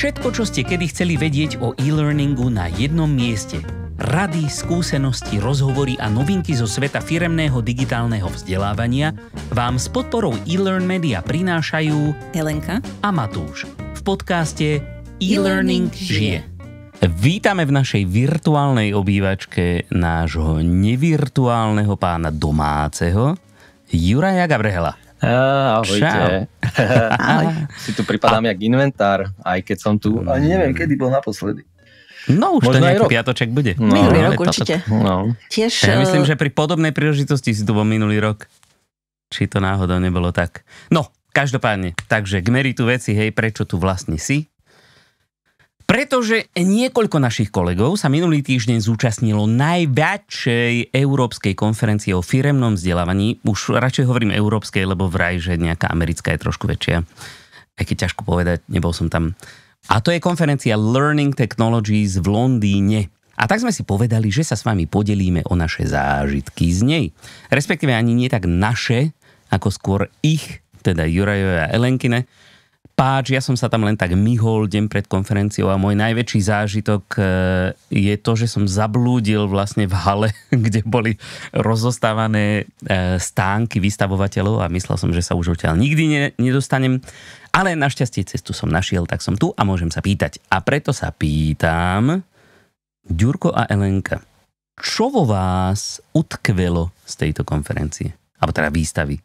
Všetko, čo ste kedy chceli vedieť o e-learningu na jednom mieste. Rady, skúsenosti, rozhovory a novinky zo sveta firemného digitálneho vzdelávania vám s podporou e-learn media prinášajú Helenka a Matúš v podcaste E-Learning žije. Vítame v našej virtuálnej obývačke nášho nevirtuálneho pána domáceho Juraja Gabrehela. Uh, ahojte. Čau. si tu pripadám a... jak inventár, aj keď som tu, ani neviem, kedy bol naposledy. No už Možno to nejaký rok. piatoček bude. No, minulý rok určite. No. Tiež, ja eh, myslím, že pri podobnej príležitosti si tu bol minulý rok. Či to náhodou nebolo tak. No, každopádne, takže k meritu veci, hej, prečo tu vlastne si, pretože niekoľko našich kolegov sa minulý týždeň zúčastnilo najväčšej európskej konferencie o firemnom vzdelávaní. Už radšej hovorím európskej, lebo vraj, že nejaká americká je trošku väčšia. Aj keď ťažko povedať, nebol som tam. A to je konferencia Learning Technologies v Londýne. A tak sme si povedali, že sa s vami podelíme o naše zážitky z nej. Respektíve ani nie tak naše, ako skôr ich, teda Jurajové a Elenkine, páč, ja som sa tam len tak myhol deň pred konferenciou a môj najväčší zážitok e, je to, že som zablúdil vlastne v hale, kde boli rozostávané e, stánky vystavovateľov a myslel som, že sa už odtiaľ nikdy nedostanem. Ale našťastie cestu som našiel, tak som tu a môžem sa pýtať. A preto sa pýtam, Ďurko a Elenka, čo vo vás utkvelo z tejto konferencie? Alebo teda výstavy,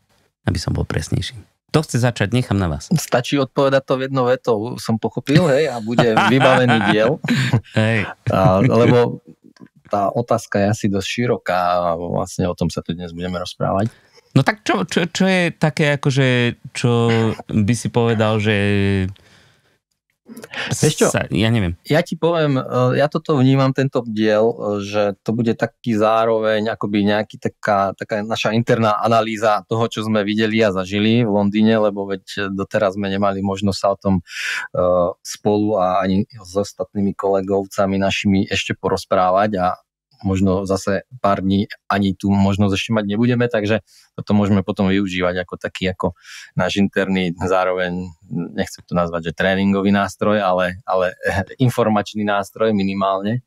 aby som bol presnejší. To chce začať, nechám na vás. Stačí odpovedať to v jedno vetou, som pochopil, hej, a bude vybavený diel. Hej. A, lebo tá otázka je asi dosť široká a vlastne o tom sa tu dnes budeme rozprávať. No tak čo, čo, čo je také, akože, čo by si povedal, že Vieš čo? Sa, ja neviem. Ja ti poviem, e, ja toto vnímam, tento diel, e, že to bude taký zároveň akoby nejaký taká, taká naša interná analýza toho, čo sme videli a zažili v Londýne, lebo veď doteraz sme nemali možnosť sa o tom e, spolu a ani s ostatnými kolegovcami našimi ešte porozprávať a možno zase pár dní ani tú možnosť ešte mať nebudeme, takže toto môžeme potom využívať ako taký ako náš interný, zároveň nechcem to nazvať, že tréningový nástroj, ale, ale informačný nástroj minimálne.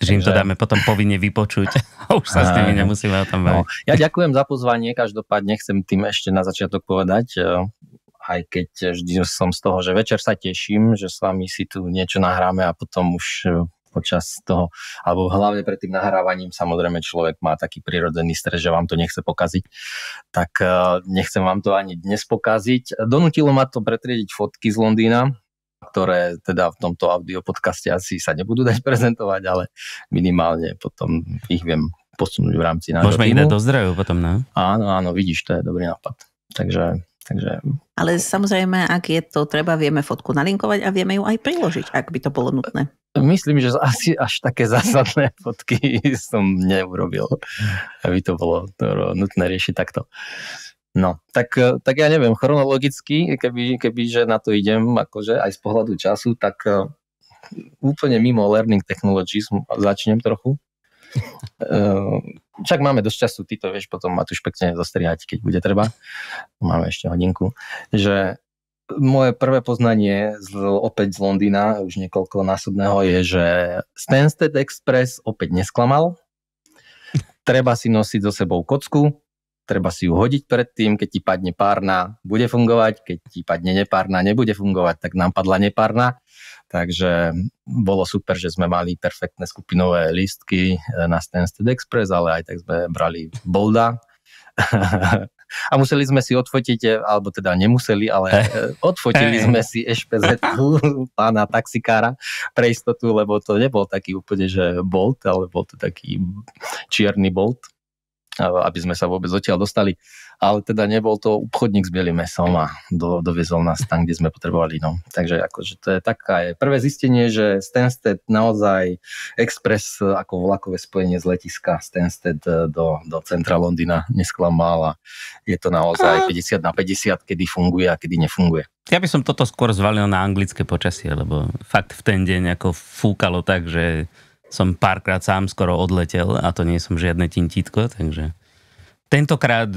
Že im to dáme potom povinne vypočuť a už sa s tými nemusíme o tom No, ja ďakujem za pozvanie, každopádne chcem tým ešte na začiatok povedať, e, aj keď vždy som z toho, že večer sa teším, že s vami si tu niečo nahráme a potom už e, počas toho, alebo hlavne pred tým nahrávaním samozrejme človek má taký prirodzený stres, že vám to nechce pokaziť, tak e, nechcem vám to ani dnes pokaziť. Donutilo ma to pretriediť fotky z Londýna, ktoré teda v tomto audio podcaste asi sa nebudú dať prezentovať, ale minimálne potom ich viem posunúť v rámci nášho Môžeme ich dať do zdrojov potom, ne? Áno, áno, vidíš, to je dobrý nápad. Takže Takže... Ale samozrejme, ak je to treba, vieme fotku nalinkovať a vieme ju aj priložiť, ak by to bolo nutné. Myslím, že asi až také zásadné fotky som neurobil, aby to bolo nutné riešiť takto. No, tak, eh, tak ja neviem, chronologicky, keby, keby že na to idem, akože aj z pohľadu času, tak eh, úplne mimo learning technologies začnem trochu. Čak eh, máme dosť času, ty to vieš potom ma tu špekne zostrihať, keď bude treba. Máme ešte hodinku. Že moje prvé poznanie z, opäť z Londýna, už niekoľko násobného, je, že Stansted Express opäť nesklamal. Treba si nosiť so sebou kocku, treba si ju hodiť predtým, keď ti padne párna, bude fungovať, keď ti padne nepárna, nebude fungovať, tak nám padla nepárna. Takže bolo super, že sme mali perfektné skupinové lístky eh, na Stansted Express, ale aj tak sme brali bolda a museli sme si odfotiť, e, alebo teda nemuseli, ale e, odfotili sme si ešpz pána taxikára pre istotu, lebo to nebol taký úplne, že bolt, ale bol to taký čierny bolt. Eh, aby sme sa vôbec odtiaľ dostali. Ale teda nebol to obchodník s bielým mesom a do, doviezol nás tam, kde sme potrebovali. No. Takže akože to je taká je prvé zistenie, že Stansted naozaj express eh, ako vlakové spojenie z letiska Stansted eh, do, do centra Londýna nesklamal a je to naozaj 50 na 50, kedy funguje a kedy nefunguje. Ja by som toto skôr zvalil na anglické počasie, lebo fakt v ten deň ako fúkalo tak, že som párkrát sám skoro odletel a to nie som žiadne tintítko, takže tentokrát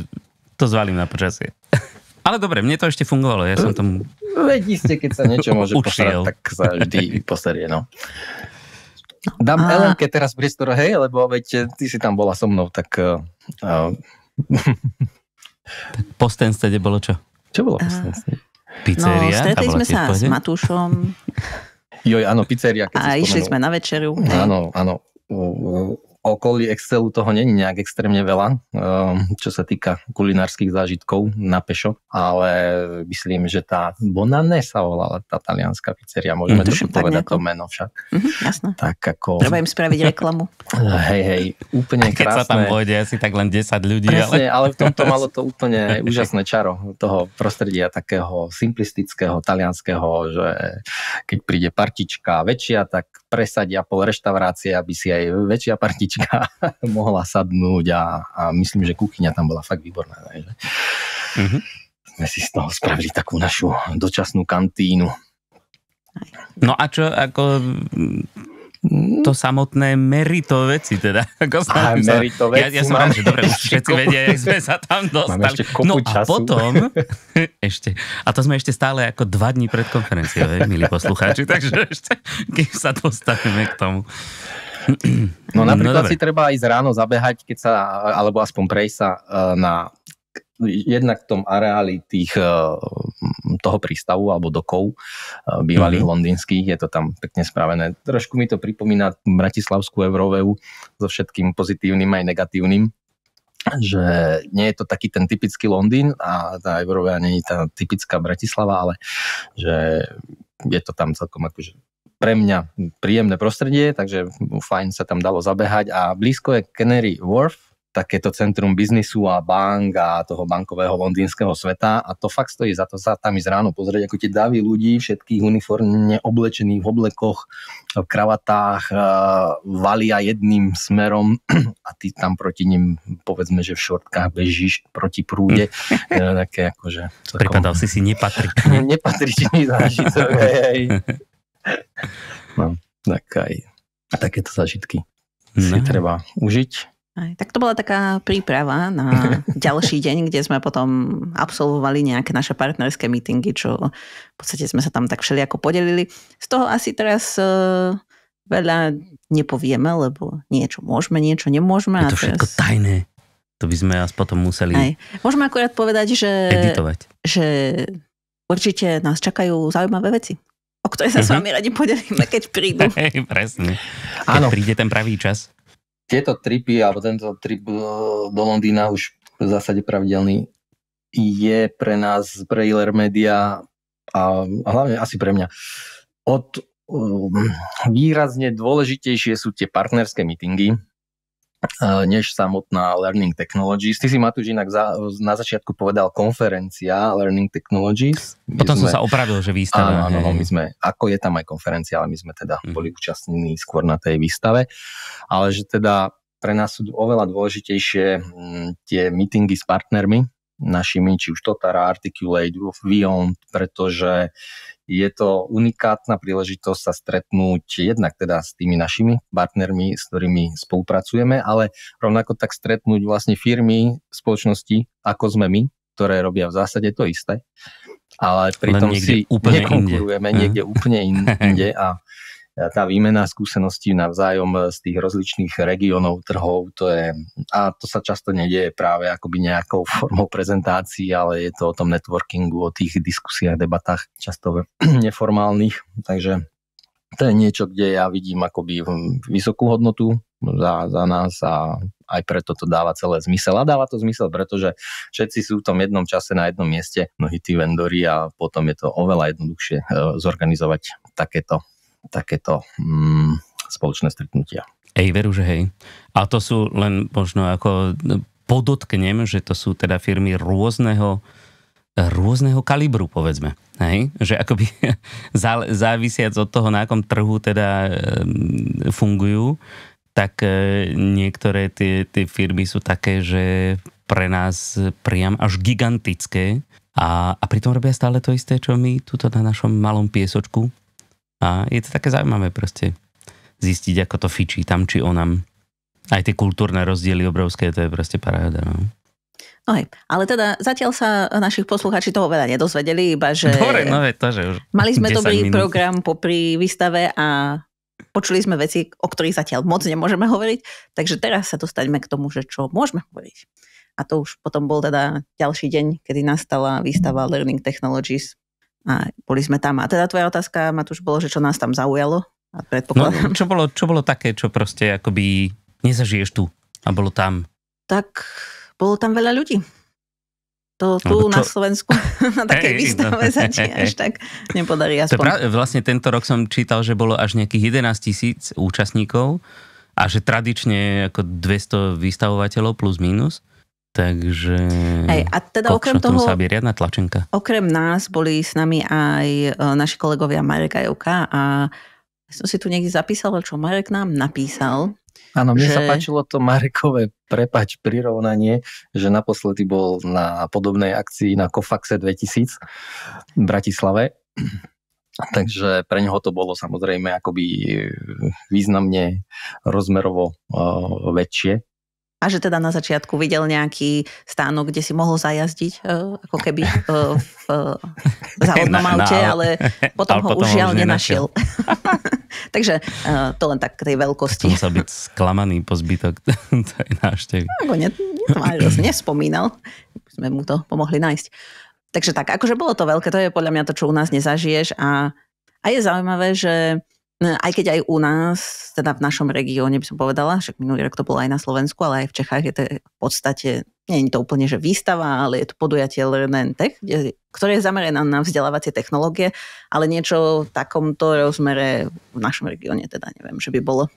to zvalím na počasie. Ale dobre, mne to ešte fungovalo, ja som tomu... Veď isté, keď sa niečo môže posrať, tak sa vždy poserie, no. Dám a... Elenke teraz priestor, hej, lebo veď eh, ty si tam bola so mnou, tak... Uh, tak po Stenstede bolo čo? Čo bolo po Stenstede? Pizzeria? No, stretli sme sa s Matúšom, Joj, áno, pizzeria. Keď a išli spomenul. sme na večeru. Áno, áno okolí Excelu toho není nejak extrémne veľa, ehm, čo sa týka kulinárskych zážitkov na pešo, ale myslím, že tá Bonanne sa volala tá talianská pizzeria, môžeme mm-hmm, tuším povedať nejako. to meno však. Mm-hmm, jasné. Tak ako... Treba im spraviť reklamu. hej, hej, úplne A keď krásne. sa tam vojde asi tak len 10 ľudí. Presne, ale... ale v tomto malo to úplne úžasné čaro toho prostredia takého simplistického, talianského, že keď príde partička väčšia, tak presadia po reštaurácie, aby si aj väčšia partička mohla sadnúť a, a myslím, že kuchyňa tam bola fakt výborná. Takže mm-hmm. sme si z toho spravili takú našu dočasnú kantínu. No a čo, ako Mm. to samotné merito veci, teda. Ako sa, merito veci, ja, ja som rád, že dobre, už všetci kopu, vedia, jak sme sa tam dostali. no a času. potom, ešte, a to sme ešte stále ako dva dní pred konferenciou, milí poslucháči, takže ešte, keď sa dostaneme k tomu. No, no napríklad no, si treba ísť ráno zabehať, keď sa, alebo aspoň prejsť sa e, na jednak v tom areáli tých, eh, toho prístavu alebo dokov eh, bývalých mm-hmm. londýnskych, je to tam pekne spravené. Trošku mi to pripomína Bratislavskú Euróveu so všetkým pozitívnym aj negatívnym že nie je to taký ten typický Londýn a tá Eurovea nie je tá typická Bratislava, ale že je to tam celkom akože pre mňa príjemné prostredie, takže fajn sa tam dalo zabehať a blízko je Canary Wharf, takéto centrum biznisu a bank a toho bankového londýnskeho sveta a to fakt stojí za to sa tam ísť ráno pozrieť, ako tie davy ľudí, všetkých uniformne oblečených v oblekoch, v kravatách, valia jedným smerom a ty tam proti nim, povedzme, že v šortkách bežíš proti prúde. E, také akože... Pripadal si si nepatričný. nepatričný zážitok, hej, hej. No, tak aj takéto zážitky si no. treba užiť aj, tak to bola taká príprava na ďalší deň, kde sme potom absolvovali nejaké naše partnerské meetingy, čo v podstate sme sa tam tak všelijako podelili. Z toho asi teraz uh, veľa nepovieme, lebo niečo môžeme, niečo nemôžeme. Je to všetko teraz... tajné. To by sme až potom museli... Aj. Môžeme akurát povedať, že... Editovať. Že určite nás čakajú zaujímavé veci o ktoré sa uh-huh. s mhm. vami radi podelíme, keď prídu. Hey, presne. Keď Áno. príde ten pravý čas tieto tripy, alebo tento trip eh, do Londýna už v zásade pravidelný je pre nás, pre Iler Media a hlavne asi pre mňa od um, výrazne dôležitejšie sú tie partnerské meetingy, Eh, než samotná Learning Technologies. Ty si, Matúš, inak za, na začiatku povedal konferencia Learning Technologies. Potom sme, som sa opravil, že výstava. Áno, áno, my sme, ako je tam aj konferencia, ale my sme teda mm. boli účastní skôr na tej výstave. Ale že teda pre nás sú oveľa dôležitejšie mm, tie meetingy s partnermi, našimi, či už Totara, Articulate, Vion, pretože je to unikátna príležitosť sa stretnúť jednak teda s tými našimi partnermi, s ktorými spolupracujeme, ale rovnako tak stretnúť vlastne firmy, spoločnosti, ako sme my, ktoré robia v zásade to isté, ale pritom si úplne nekonkurujeme inde. niekde úplne inde a tá výmena skúseností navzájom z tých rozličných regiónov, trhov, to je, a to sa často nedieje práve akoby nejakou formou prezentácií, ale je to o tom networkingu, o tých diskusiách, debatách, často neformálnych, takže to je niečo, kde ja vidím akoby vysokú hodnotu za, za nás a aj preto to dáva celé zmysel. A dáva to zmysel, pretože všetci sú v tom jednom čase na jednom mieste, mnohí tí vendory a potom je to oveľa jednoduchšie e, zorganizovať takéto takéto mm, spoločné stretnutia. Ej, veru, že hej. A to sú len možno ako podotknem, že to sú teda firmy rôzneho rôzneho kalibru, povedzme. Hej? Že akoby závisiac od toho, na akom trhu teda fungujú, tak e, niektoré tie, tie firmy sú také, že pre nás priam až gigantické a, a pritom robia stále to isté, čo my tuto na našom malom piesočku a je to také zaujímavé proste zistiť, ako to fičí tam či onam. Aj tie kultúrne rozdiely obrovské, to je proste paráda. No. Hej, ale teda zatiaľ sa našich poslucháči toho veľa nedozvedeli, iba že... Dobre, no je to, že už Mali sme dobrý minút. program popri výstave a počuli sme veci, o ktorých zatiaľ moc nemôžeme hovoriť, takže teraz sa dostaňme k tomu, že čo môžeme hovoriť. A to už potom bol teda ďalší deň, kedy nastala výstava Learning Technologies a boli sme tam. A teda tvoja otázka, Matúš, bolo, že čo nás tam zaujalo? A predpokladám. No, čo, bolo, čo bolo také, čo proste akoby nezažiješ tu a bolo tam? Tak bolo tam veľa ľudí. To tu na Slovensku na takej výstave no. sa ti až tak nepodarí. Aspoň. To pra- vlastne tento rok som čítal, že bolo až nejakých 11 tisíc účastníkov a že tradične ako 200 vystavovateľov plus minus. Takže Hej, a teda okrem toho, sa riadna tlačenka. Okrem nás boli s nami aj e, naši kolegovia Marek a Jovka a som si tu niekde zapísal, čo Marek nám napísal. Áno, mne že... sa páčilo to Marekové prepač prirovnanie, že naposledy bol na podobnej akcii na Kofaxe 2000 v Bratislave. Takže pre neho to bolo samozrejme akoby významne rozmerovo e, väčšie a že teda na začiatku videl nejaký stánok, kde si mohol zajazdiť, e, ako keby e, v e, závodnom aute, ale potom ale ho potom už žiaľ nenašiel. Takže to len tak k tej veľkosti. Musel byť sklamaný po zbytok tej návštevy. Ako ne, nespomínal, sme mu to pomohli nájsť. Takže tak, akože bolo to veľké, to je podľa mňa to, čo u nás nezažiješ a, a je zaujímavé, že Eh, aj keď aj u nás, teda v našom regióne by som povedala, však minulý rok to bolo aj na Slovensku, ale aj v Čechách je to v podstate, nie je to úplne, že výstava, ale je to podujatie Learn and Tech, ktoré je zamerané na vzdelávacie technológie, ale niečo v takomto rozmere v našom regióne teda neviem, že by bolo.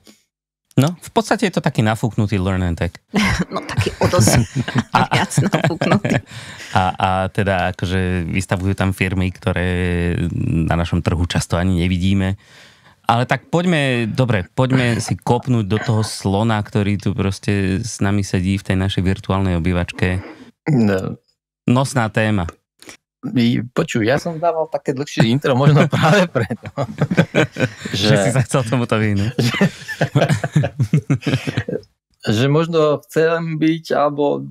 No, v podstate je to taký nafúknutý learn and tech. No, taký o dosť a, viac nafúknutý. A, a teda akože vystavujú tam firmy, ktoré na našom trhu často ani nevidíme ale tak poďme, dobre, poďme si kopnúť do toho slona, ktorý tu proste s nami sedí v tej našej virtuálnej obývačke. No. Nosná téma. Počuj, ja som dával také dlhšie intro, možno práve preto. že, že si sa chcel tomuto vyhnúť. že možno chcem byť alebo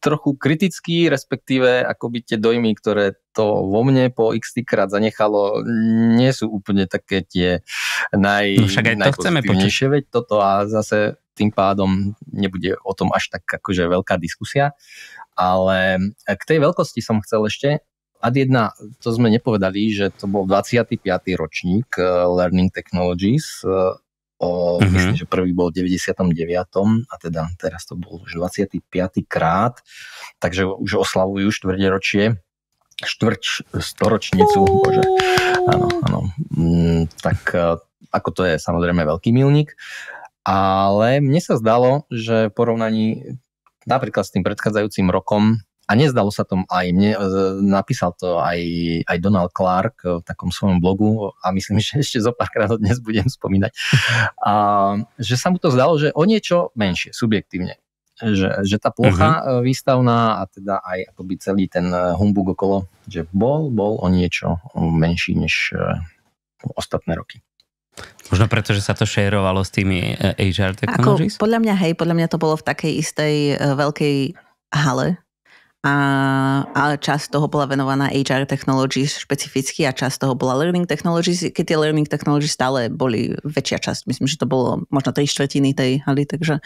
trochu kritický, respektíve ako by tie dojmy, ktoré to vo mne po x krát zanechalo, nie sú úplne také tie naj, no však aj to chceme počuť. Veď toto a zase tým pádom nebude o tom až tak akože veľká diskusia. Ale k tej veľkosti som chcel ešte, ad jedna, to sme nepovedali, že to bol 25. ročník eh, Learning Technologies eh, O, mm-hmm. Myslím, že prvý bol v 99. a teda teraz to bol už 25. krát, takže už oslavujú ročie, štvrť storočnicu, bože, áno, áno, mm, tak e, ako to je samozrejme veľký milník, ale mne sa zdalo, že v porovnaní napríklad s tým predchádzajúcim rokom a nezdalo sa tom aj mne, e, napísal to aj, aj Donald Clark e, v takom svojom blogu a myslím, že ešte zo párkrát dnes budem spomínať, a, že sa mu to zdalo, že o niečo menšie, subjektívne. Že, že tá plocha uh-huh. výstavná a teda aj akoby celý ten humbug okolo, že bol, bol o niečo menší než ostatné roky. Možno preto, že sa to šerovalo s tými HR technologies? Ako, podľa mňa, hej, podľa mňa to bolo v takej istej veľkej hale, a, ale časť toho bola venovaná HR technologies špecificky a časť toho bola learning technologies, keď tie learning technologies stále boli väčšia časť. Myslím, že to bolo možno tri štvrtiny tej haly, takže,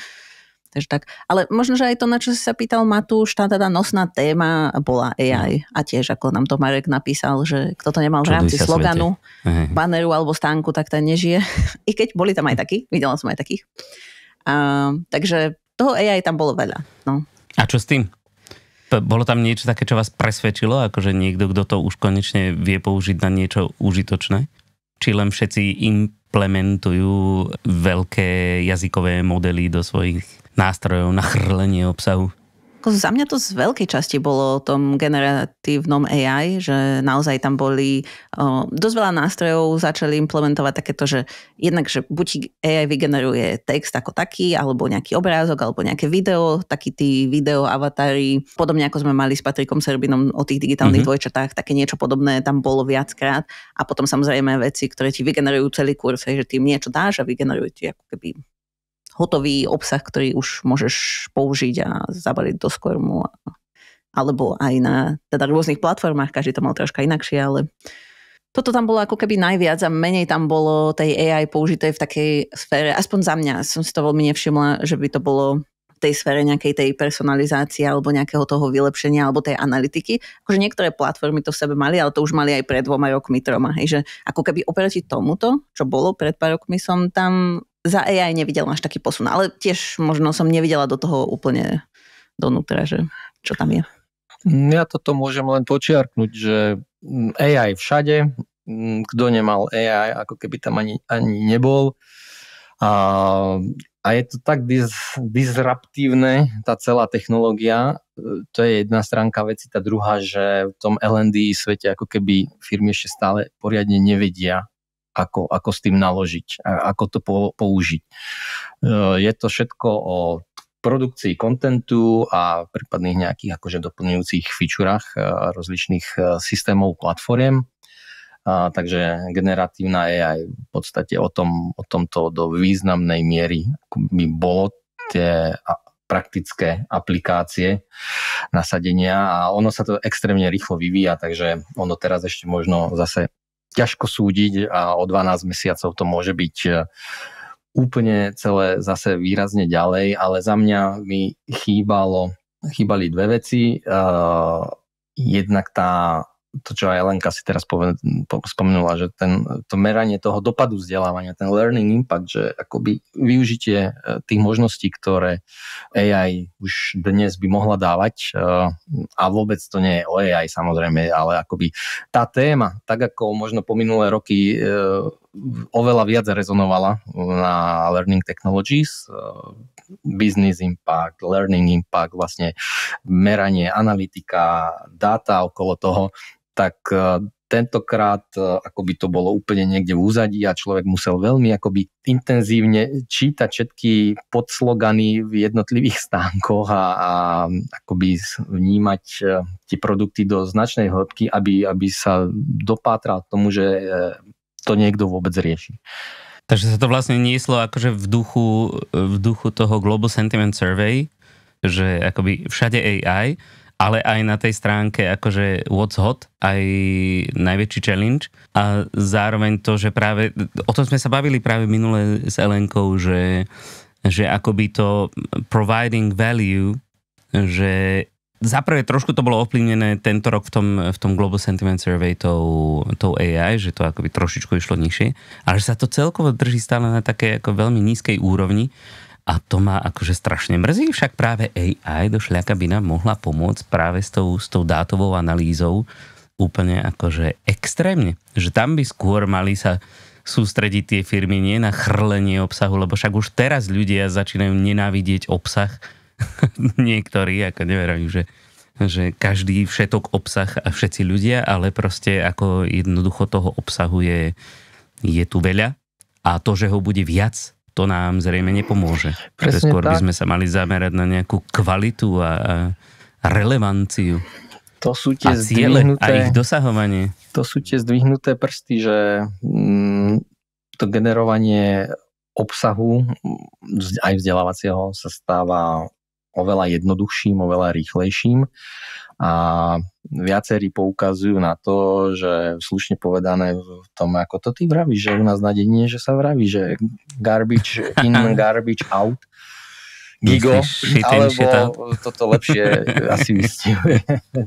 takže tak. Ale možno, že aj to, na čo si sa pýtal Matúš, tá teda nosná téma bola AI no. a tiež, ako nám to Marek napísal, že kto to nemal v rámci sloganu, svete. banneru alebo stánku, tak ten nežije. I keď boli tam aj takí, videla som aj takých. A, takže toho AI tam bolo veľa. No. A čo s tým? Bolo tam niečo také, čo vás presvedčilo, akože niekto, kto to už konečne vie použiť na niečo užitočné? Či len všetci implementujú veľké jazykové modely do svojich nástrojov na chrlenie obsahu? Ako za mňa to z veľkej časti bolo o tom generatívnom AI, že naozaj tam boli o, dosť veľa nástrojov, začali implementovať takéto, že jednak, že buď AI vygeneruje text ako taký, alebo nejaký obrázok, alebo nejaké video, taký tí video avatári, podobne ako sme mali s Patrikom Serbinom o tých digitálnych mm-hmm. dvojčatách, také niečo podobné tam bolo viackrát. A potom samozrejme veci, ktoré ti vygenerujú celý kurz, že ty im niečo dáš a vygenerujú ti ako keby hotový obsah, ktorý už môžeš použiť a zabaliť do skormu. Alebo aj na teda rôznych platformách, každý to mal troška inakšie, ale toto tam bolo ako keby najviac a menej tam bolo tej AI použitej v takej sfére, aspoň za mňa som si to veľmi nevšimla, že by to bolo tej sfére nejakej tej personalizácie alebo nejakého toho vylepšenia alebo tej analytiky. Akože niektoré platformy to v sebe mali, ale to už mali aj pred dvoma rokmi, troma. Hej, že ako keby oproti tomuto, čo bolo pred pár rokmi, som tam za AI nevidela až taký posun. Ale tiež možno som nevidela do toho úplne donútra, že čo tam je. Ja toto môžem len počiarknúť, že AI všade, kto nemal AI, ako keby tam ani, ani nebol. A a je to tak dis- disruptívne, tá celá technológia, to je jedna stránka veci, tá druhá, že v tom L&D svete ako keby firmy ešte stále poriadne nevedia, ako, ako s tým naložiť, ako to po, použiť. E, je to všetko o produkcii kontentu a prípadných nejakých akože doplňujúcich fičurách e, rozličných e, systémov, platform. A, takže generatívna AI v podstate o, tom, o tomto do významnej miery by bolo tie praktické aplikácie nasadenia a ono sa to extrémne rýchlo vyvíja, takže ono teraz ešte možno zase ťažko súdiť a o 12 mesiacov to môže byť e, úplne celé zase výrazne ďalej, ale za mňa mi chýbalo, chýbali dve veci. E, jednak tá to, čo aj Lenka si teraz poved, po, spomenula, že ten, to meranie toho dopadu vzdelávania, ten learning impact, že akoby využitie e, tých možností, ktoré AI už dnes by mohla dávať e, a vôbec to nie je o AI samozrejme, ale akoby tá téma, tak ako možno po minulé roky e, oveľa viac rezonovala na Learning Technologies, business impact, learning impact, vlastne meranie, analytika, dáta okolo toho, tak e, tentokrát e, akoby to bolo úplne niekde v úzadí a človek musel veľmi akoby intenzívne čítať všetky podslogany v jednotlivých stánkoch a, a akoby vnímať e, tie produkty do značnej hĺbky, aby, aby sa dopátral tomu, že to niekto vôbec rieši. Takže sa to vlastne nieslo akože v duchu, v duchu toho Global Sentiment Survey, že akoby všade AI, ale aj na tej stránke akože What's Hot, aj najväčší challenge a zároveň to, že práve, o tom sme sa bavili práve minule s Elenkou, že, že akoby to providing value, že za prvé trošku to bolo ovplyvnené tento rok v tom, v tom Global Sentiment Survey tou, tou AI, že to akoby trošičku išlo nižšie, ale že sa to celkovo drží stále na také ako veľmi nízkej úrovni a to ma akože strašne mrzí, však práve AI do šľaka by nám mohla pomôcť práve s tou, s tou dátovou analýzou úplne akože extrémne. Že tam by skôr mali sa sústrediť tie firmy nie na chrlenie obsahu, lebo však už teraz ľudia začínajú nenávidieť obsah. Niektorí, ako neverajú, že, že každý všetok obsah a všetci ľudia, ale proste ako jednoducho toho obsahu je, je tu veľa a to, že ho bude viac, to nám zrejme nepomôže. Presne Skôr tak. by sme sa mali zamerať na nejakú kvalitu a, a relevanciu. To sú tie a ciele a ich dosahovanie. To sú tie zdvihnuté prsty, že mm, to generovanie obsahu mm, aj vzdelávacieho sa stáva oveľa jednoduchším, oveľa rýchlejším a viacerí poukazujú na to, že slušne povedané v tom, ako to ty vravíš, že u nás na dedine, že sa vraví, že garbage in, garbage out. Gigo, alebo toto lepšie asi vystihuje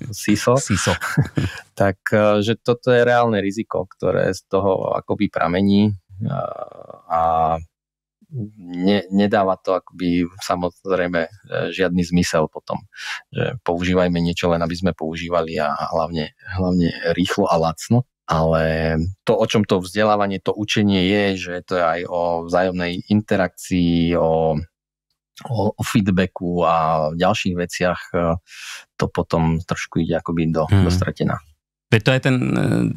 SISO. SISO. Tak, e, že toto je reálne riziko, ktoré z toho akoby pramení a ne, nedáva to akoby samozrejme e, žiadny zmysel potom. Že používajme niečo len, aby sme používali a hlavne, hlavne rýchlo a lacno. Ale to, o čom to vzdelávanie, to učenie je, že to je aj o vzájomnej interakcii, o, o, o feedbacku a ďalších veciach, e, to potom trošku ide akoby do, hmm. do mhm. stratená. Veď to aj ten e,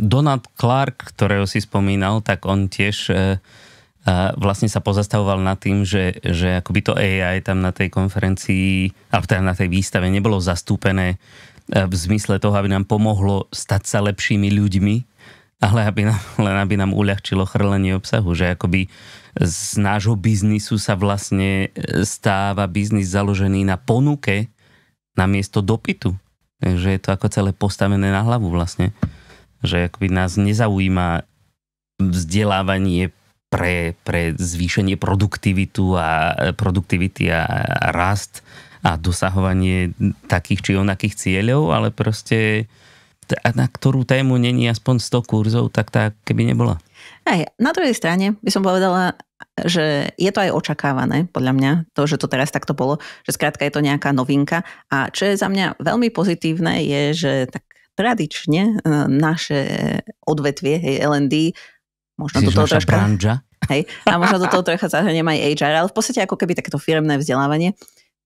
Donald Clark, ktorého si spomínal, tak on tiež a vlastne sa pozastavoval nad tým, že, že akoby to AI tam na tej konferencii, alebo teda na tej výstave nebolo zastúpené e, v zmysle toho, aby nám pomohlo stať sa lepšími ľuďmi, ale aby nám, len aby nám uľahčilo chrlenie obsahu, že akoby z nášho biznisu sa vlastne e, stáva biznis založený na ponuke namiesto dopytu. Takže je to ako celé postavené na hlavu vlastne. Že akoby nás nezaujíma vzdelávanie pre, pre zvýšenie produktivitu a, produktivity a, rast a dosahovanie takých či onakých cieľov, ale proste na ktorú tému není aspoň 100 kurzov, tak tá keby nebola. Aj, na druhej strane by som povedala, že je to aj očakávané, podľa mňa, to, že to teraz takto bolo, že skrátka je to nejaká novinka. A čo je za mňa veľmi pozitívne, je, že tak tradične e, naše odvetvie hey, L&D Možno do toho troška... Hej, a možno do toho trocha zahrnem aj HR, ale v podstate ako keby takéto firemné vzdelávanie,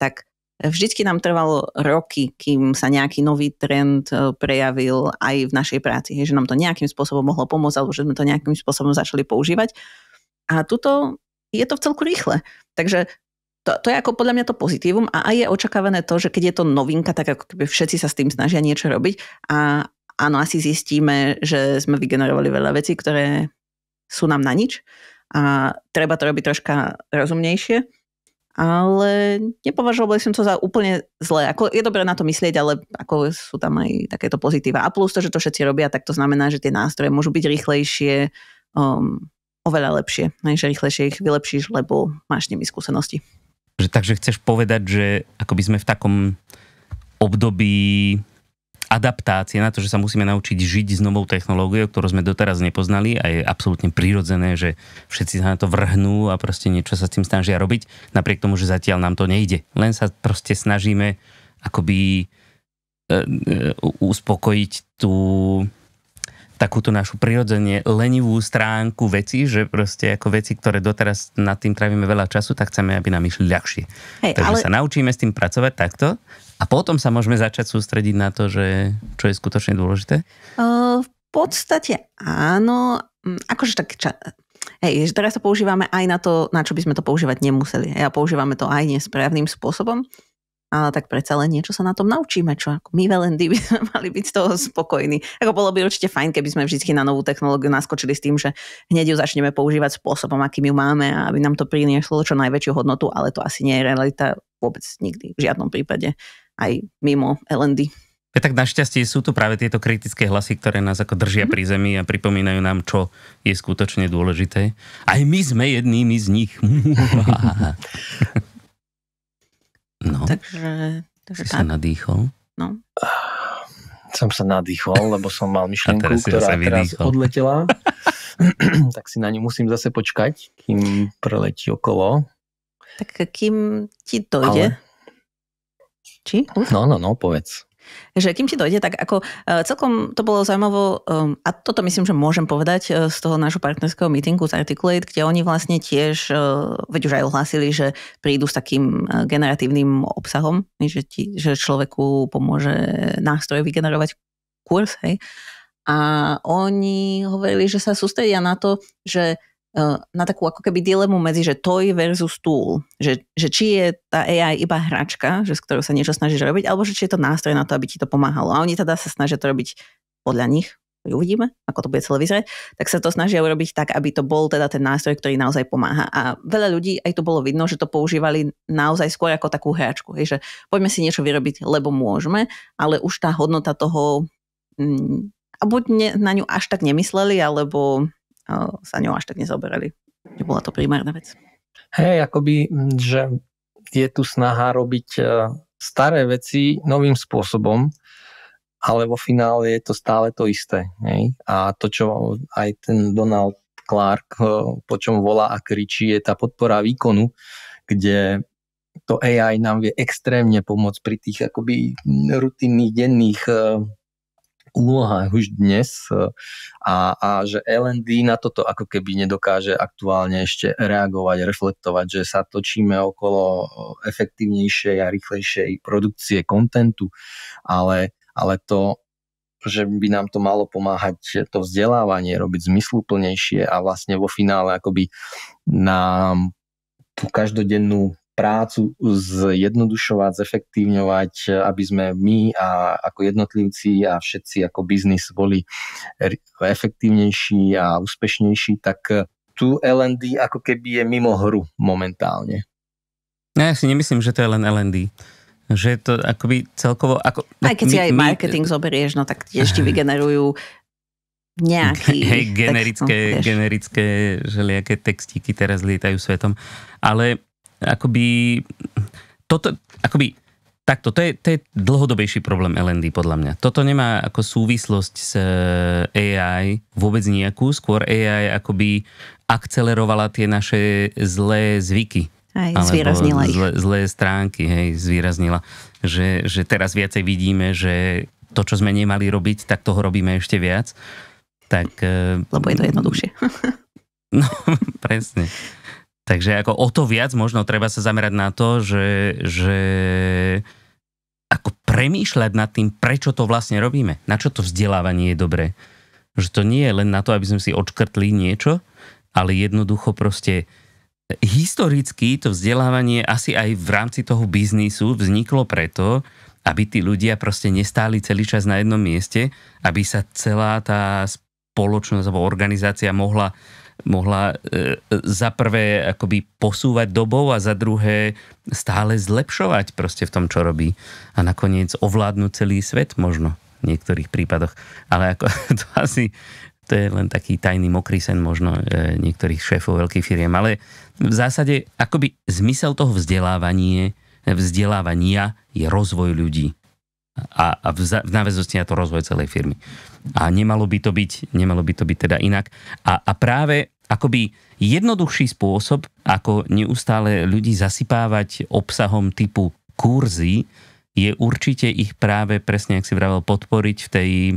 tak vždycky nám trvalo roky, kým sa nejaký nový trend e, prejavil aj v našej práci, hej, že nám to nejakým spôsobom mohlo pomôcť, alebo že sme to nejakým spôsobom začali používať. A tuto je to v celku rýchle. Takže to, to je ako podľa mňa to pozitívum a aj je očakávané to, že keď je to novinka, tak ako keby všetci sa s tým snažia niečo robiť a áno, asi zistíme, že sme vygenerovali veľa vecí, ktoré sú nám na nič a treba to robiť troška rozumnejšie. Ale nepovažoval som to za úplne zlé. Ako, je dobré na to myslieť, ale ako sú tam aj takéto pozitíva. A plus to, že to všetci robia, tak to znamená, že tie nástroje môžu byť rýchlejšie, um, oveľa lepšie. najže rýchlejšie ich vylepšíš, lebo máš nimi skúsenosti. Že, takže chceš povedať, že ako by sme v takom období adaptácie na to, že sa musíme naučiť žiť s novou technológiou, ktorú sme doteraz nepoznali a je absolútne prirodzené, že všetci sa na to vrhnú a proste niečo sa s tým snažia robiť, napriek tomu, že zatiaľ nám to nejde. Len sa proste snažíme akoby e, e, uspokojiť tú takúto našu prirodzene lenivú stránku veci, že proste ako veci, ktoré doteraz nad tým trávime veľa času, tak chceme, aby nám išli ľahšie. Hej, Takže ale... sa naučíme s tým pracovať takto a potom sa môžeme začať sústrediť na to, že čo je skutočne dôležité? Uh, v podstate áno. Mm, akože tak ča- Hej, že teraz to používame aj na to, na čo by sme to používať nemuseli. A používame to aj nesprávnym spôsobom, ale tak predsa len niečo sa na tom naučíme, čo ako my velendy by sme mali byť z toho spokojní. Ako bolo by určite fajn, keby sme vždy na novú technológiu naskočili s tým, že hneď ju začneme používať spôsobom, akým ju máme a aby nám to prinieslo čo najväčšiu hodnotu, ale to asi nie je realita vôbec nikdy, v žiadnom prípade aj mimo LND. Ja tak našťastie sú tu práve tieto kritické hlasy, ktoré nás ako držia pri mhm. zemi a pripomínajú nám, čo je skutočne dôležité. Aj my sme jednými z nich. no. Takže, takže si tak. sa nadýchol? No. Som sa nadýchol, lebo som mal myšlienku, teraz ktorá teraz odletela. tak si na ňu musím zase počkať, kým preletí okolo. Tak kým ti dojde, Ale či? No, no, no, povedz že kým ti dojde, tak ako e, celkom to bolo zaujímavé, e, a toto myslím, že môžem povedať e, z toho nášho partnerského meetingu z Articulate, kde oni vlastne tiež, veď už aj ohlásili, že prídu s takým generatívnym obsahom, že, ti, že človeku pomôže nástroj vygenerovať kurz, hej. A oni hovorili, že sa sústredia na to, že E, na takú ako keby dilemu medzi, že toy versus tool. Že, že či je tá AI iba hračka, že s ktorou sa niečo snažíš robiť, alebo že či je to nástroj na to, aby ti to pomáhalo. A oni teda sa snažia to robiť podľa nich, uvidíme, ako to bude celé vyzerať, tak sa to snažia urobiť tak, aby to bol teda ten nástroj, ktorý naozaj pomáha. A veľa ľudí, aj to bolo vidno, že to používali naozaj skôr ako takú hračku. Hej, že poďme si niečo vyrobiť, lebo môžeme, ale už tá hodnota toho, mm, a buď ne, na ňu až tak nemysleli, alebo sa ňou až tak nezaoberali. Nebola to primárna vec. Hej, akoby, že je tu snaha robiť e, staré veci novým spôsobom, ale vo finále je to stále to isté. Hej? A to, čo aj ten Donald Clark, e, po čom volá a kričí, je tá podpora výkonu, kde to AI nám vie extrémne pomôcť pri tých akoby rutinných, denných e, úlohách už dnes e, a, a že LND na toto ako keby nedokáže aktuálne ešte reagovať, reflektovať, že sa točíme okolo e, efektívnejšej a rýchlejšej produkcie kontentu, ale, ale to že by nám to malo pomáhať to vzdelávanie robiť zmysluplnejšie a vlastne vo finále akoby nám tú každodennú prácu zjednodušovať, zefektívňovať, aby sme my a ako jednotlivci a všetci ako biznis boli efektívnejší a úspešnejší, tak tu LND ako keby je mimo hru momentálne. Ja si nemyslím, že to je len LND že je to akoby celkovo... Ako, Aj keď my, si aj my, marketing zoberieš, no tak tiež ti vygenerujú nejaké. Hej, generické, text, no, generické textíky teraz lietajú svetom. Ale akoby toto, akoby Takto, to je, to je dlhodobejší problém LND podľa mňa. Toto nemá ako súvislosť s eh, AI vôbec nejakú, skôr AI akoby akcelerovala tie naše zlé zvyky. Aj, zvýraznila ich. Zlé, zlé stránky, hej, zvýraznila. Že, že teraz viacej vidíme, že to, čo sme nemali robiť, tak toho robíme ešte viac. Tak, eh, Lebo je to jednoduchšie. No, presne. Takže ako o to viac možno treba sa zamerať na to, že, že ako premýšľať nad tým, prečo to vlastne robíme, na čo to vzdelávanie je dobré. Že to nie je len na to, aby sme si odškrtli niečo, ale jednoducho proste historicky to vzdelávanie asi aj v rámci toho biznisu vzniklo preto, aby tí ľudia proste nestáli celý čas na jednom mieste, aby sa celá tá spoločnosť alebo organizácia mohla mohla e, za prvé akoby posúvať dobou a za druhé stále zlepšovať proste v tom, čo robí. A nakoniec ovládnuť celý svet možno v niektorých prípadoch. Ale ako to asi to je len taký tajný mokrý sen možno e, niektorých šéfov veľkých firiem. Ale v zásade akoby zmysel toho vzdelávanie, vzdelávania je rozvoj ľudí a, a v, v náväznosti na to rozvoj celej firmy a nemalo by to byť, nemalo by to byť teda inak. A, a práve akoby jednoduchší spôsob, ako neustále ľudí zasypávať obsahom typu kurzy, je určite ich práve presne, ak si vravel, podporiť v tej e,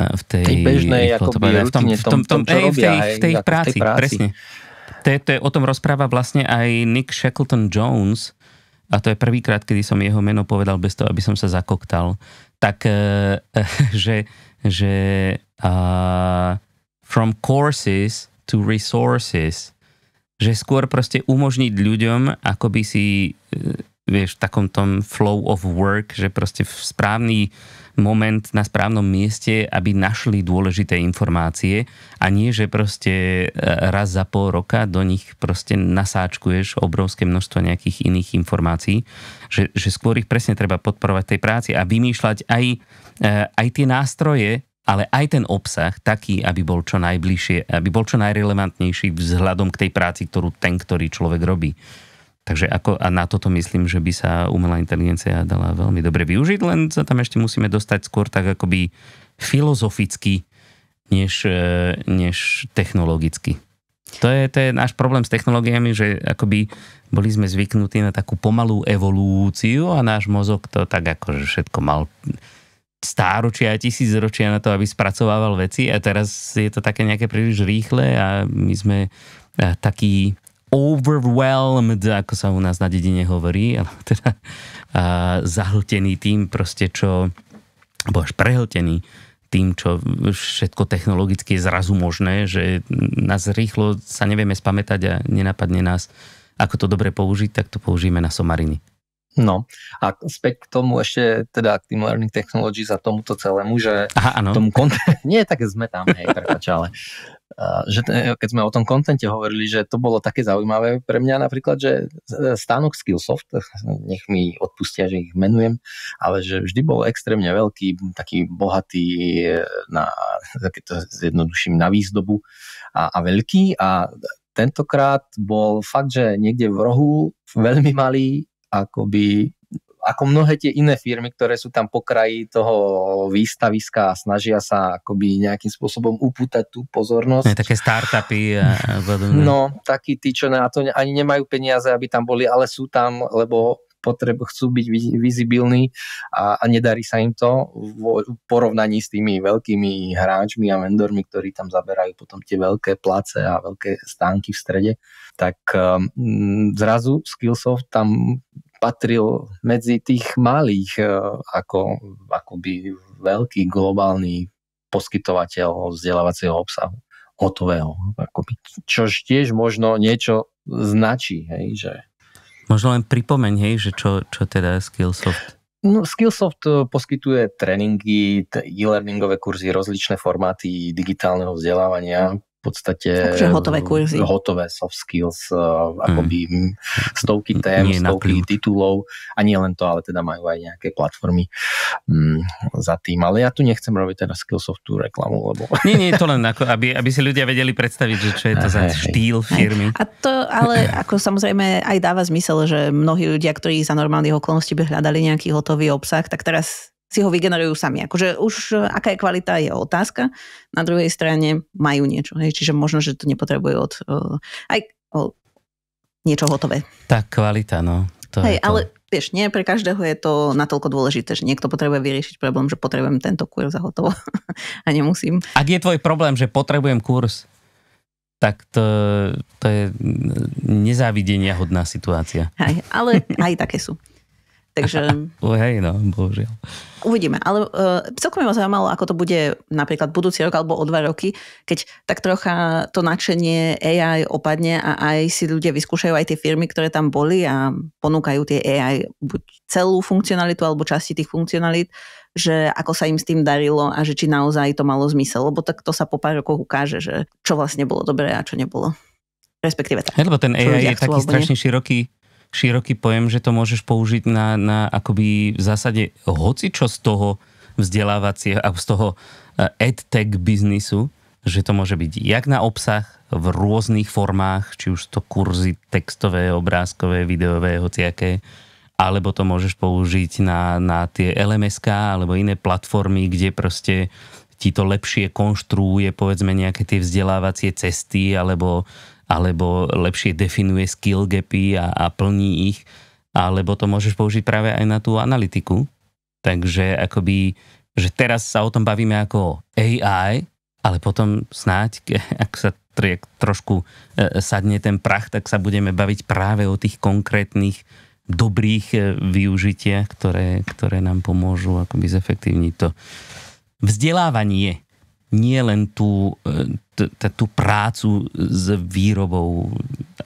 v tej, tej bežnej, ako to v tom, v tom, v tom, tom, tom, robia, v tej, v tej, práci, v tej práci, presne. To je, to je, o tom rozpráva vlastne aj Nick Shackleton Jones a to je prvýkrát, kedy som jeho meno povedal bez toho, aby som sa zakoktal. Tak, e, že že uh, from courses to resources, že skôr proste umožniť ľuďom akoby si e, vieš, v takom tom flow of work, že proste v správny moment na správnom mieste, aby našli dôležité informácie a nie, že proste e, raz za pol roka do nich proste nasáčkuješ obrovské množstvo nejakých iných informácií, že, že skôr ich presne treba podporovať tej práci a vymýšľať aj, e, aj tie nástroje, ale aj ten obsah taký, aby bol čo najbližšie, aby bol čo najrelevantnejší vzhľadom k tej práci, ktorú ten, ktorý človek robí. Takže ako, a na toto myslím, že by sa umelá inteligencia dala veľmi dobre využiť, len sa tam ešte musíme dostať skôr tak akoby filozoficky, než, e, než technologicky. To je, to je náš problém s technológiami, že akoby boli sme zvyknutí na takú pomalú evolúciu a náš mozog to tak akože všetko mal stáročia a tisícročia na to, aby spracovával veci a teraz je to také nejaké príliš rýchle a my sme takí overwhelmed, ako sa u nás na dedine hovorí, ale teda uh, zahltený tým proste, čo alebo až prehltený tým, čo všetko technologicky je zrazu možné, že nás rýchlo sa nevieme spamätať a nenapadne nás, ako to dobre použiť, tak to použijeme na somariny. No a späť k tomu ešte teda k tým learning technologies a tomuto celému, že Aha, tomu kont- nie, tak sme tam, hej, prepáč, ale že keď sme o tom kontente hovorili, že to bolo také zaujímavé pre mňa napríklad, že stánok Skillsoft, nech mi odpustia, že ich menujem, ale že vždy bol extrémne veľký, taký bohatý e, na, keď to zjednoduším, na výzdobu a, a veľký a tentokrát bol fakt, že niekde v rohu veľmi malý, akoby ako mnohé tie iné firmy, ktoré sú tam po kraji toho výstaviska a snažia sa akoby nejakým spôsobom upútať tú pozornosť. Ne, také startupy. A, a podobne. No, takí tí, čo na to ani nemajú peniaze, aby tam boli, ale sú tam, lebo potreb, chcú byť vizibilní a, a nedarí sa im to v porovnaní s tými veľkými hráčmi a vendormi, ktorí tam zaberajú potom tie veľké place a veľké stánky v strede, tak um, zrazu Skillsoft tam patril medzi tých malých e, ako, akoby veľký globálny poskytovateľ vzdelávacieho obsahu hotového. Akoby, čo tiež možno niečo značí. Hej, že... Možno len pripomeň, hej, že čo, čo teda je Skillsoft. No, Skillsoft e, poskytuje tréningy, e-learningové kurzy, rozličné formáty digitálneho vzdelávania podstate... Takže hotové kurzy. Hotové soft skills, e, akoby mm. stovky tém, nie stovky titulov a nie len to, ale teda majú aj nejaké platformy mm, za tým. Ale ja tu nechcem robiť teraz tú reklamu, lebo... Nie, nie, to len ako, aby, aby si ľudia vedeli predstaviť, že čo je to za štýl firmy. A to ale ako samozrejme aj dáva zmysel, že mnohí ľudia, ktorí za normálnych okolností by hľadali nejaký hotový obsah, tak teraz si ho vygenerujú sami. Akože už aká je kvalita je otázka. Na druhej strane majú niečo. Hej, čiže možno, že to nepotrebujú od, uh, aj uh, niečo hotové. Tak kvalita, no. To hej, to. ale vieš, nie pre každého je to natoľko dôležité, že niekto potrebuje vyriešiť problém, že potrebujem tento kurz a hotovo a nemusím. Ak je tvoj problém, že potrebujem kurz, tak to, to je nezávidenia hodná situácia. Hej, ale aj také sú takže... O, hej, no, bohužiaľ. Uvidíme, ale uh, celkom ma zaujímalo, ako to bude napríklad budúci rok alebo o dva roky, keď tak trocha to nadšenie AI opadne a aj si ľudia vyskúšajú aj tie firmy, ktoré tam boli a ponúkajú tie AI buď celú funkcionalitu alebo časti tých funkcionalít, že ako sa im s tým darilo a že či naozaj to malo zmysel, lebo tak to sa po pár rokoch ukáže, že čo vlastne bolo dobré a čo nebolo. Respektíve tak. Lebo ten AI je taký strašne široký, široký pojem, že to môžeš použiť na, na akoby v zásade hocičo z toho vzdelávacie, z toho e, edtech biznisu, že to môže byť jak na obsah v rôznych formách, či už to kurzy textové, obrázkové, videové, hociaké, alebo to môžeš použiť na, na tie LMSK alebo iné platformy, kde proste ti to lepšie konštruuje povedzme nejaké tie vzdelávacie cesty alebo alebo lepšie definuje skill gapy a, a plní ich, alebo to môžeš použiť práve aj na tú analytiku. Takže akoby, že teraz sa o tom bavíme ako AI, ale potom snáď, ak sa triek, trošku e, sadne ten prach, tak sa budeme baviť práve o tých konkrétnych dobrých e, využitiach, ktoré, ktoré nám pomôžu akoby zefektívniť to vzdelávanie nie len tú, e, t, t, tú prácu s výrobou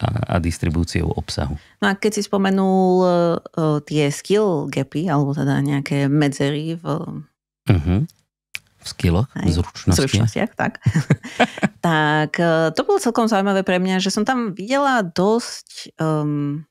a, a distribúciou obsahu. No a keď si spomenul uh, tie skill gapy, alebo teda nejaké medzery v... Uh-huh. V skilloch, v zručnostiach. V zručnostiach, tak. tak uh, to bolo celkom zaujímavé pre mňa, že som tam videla dosť... Um,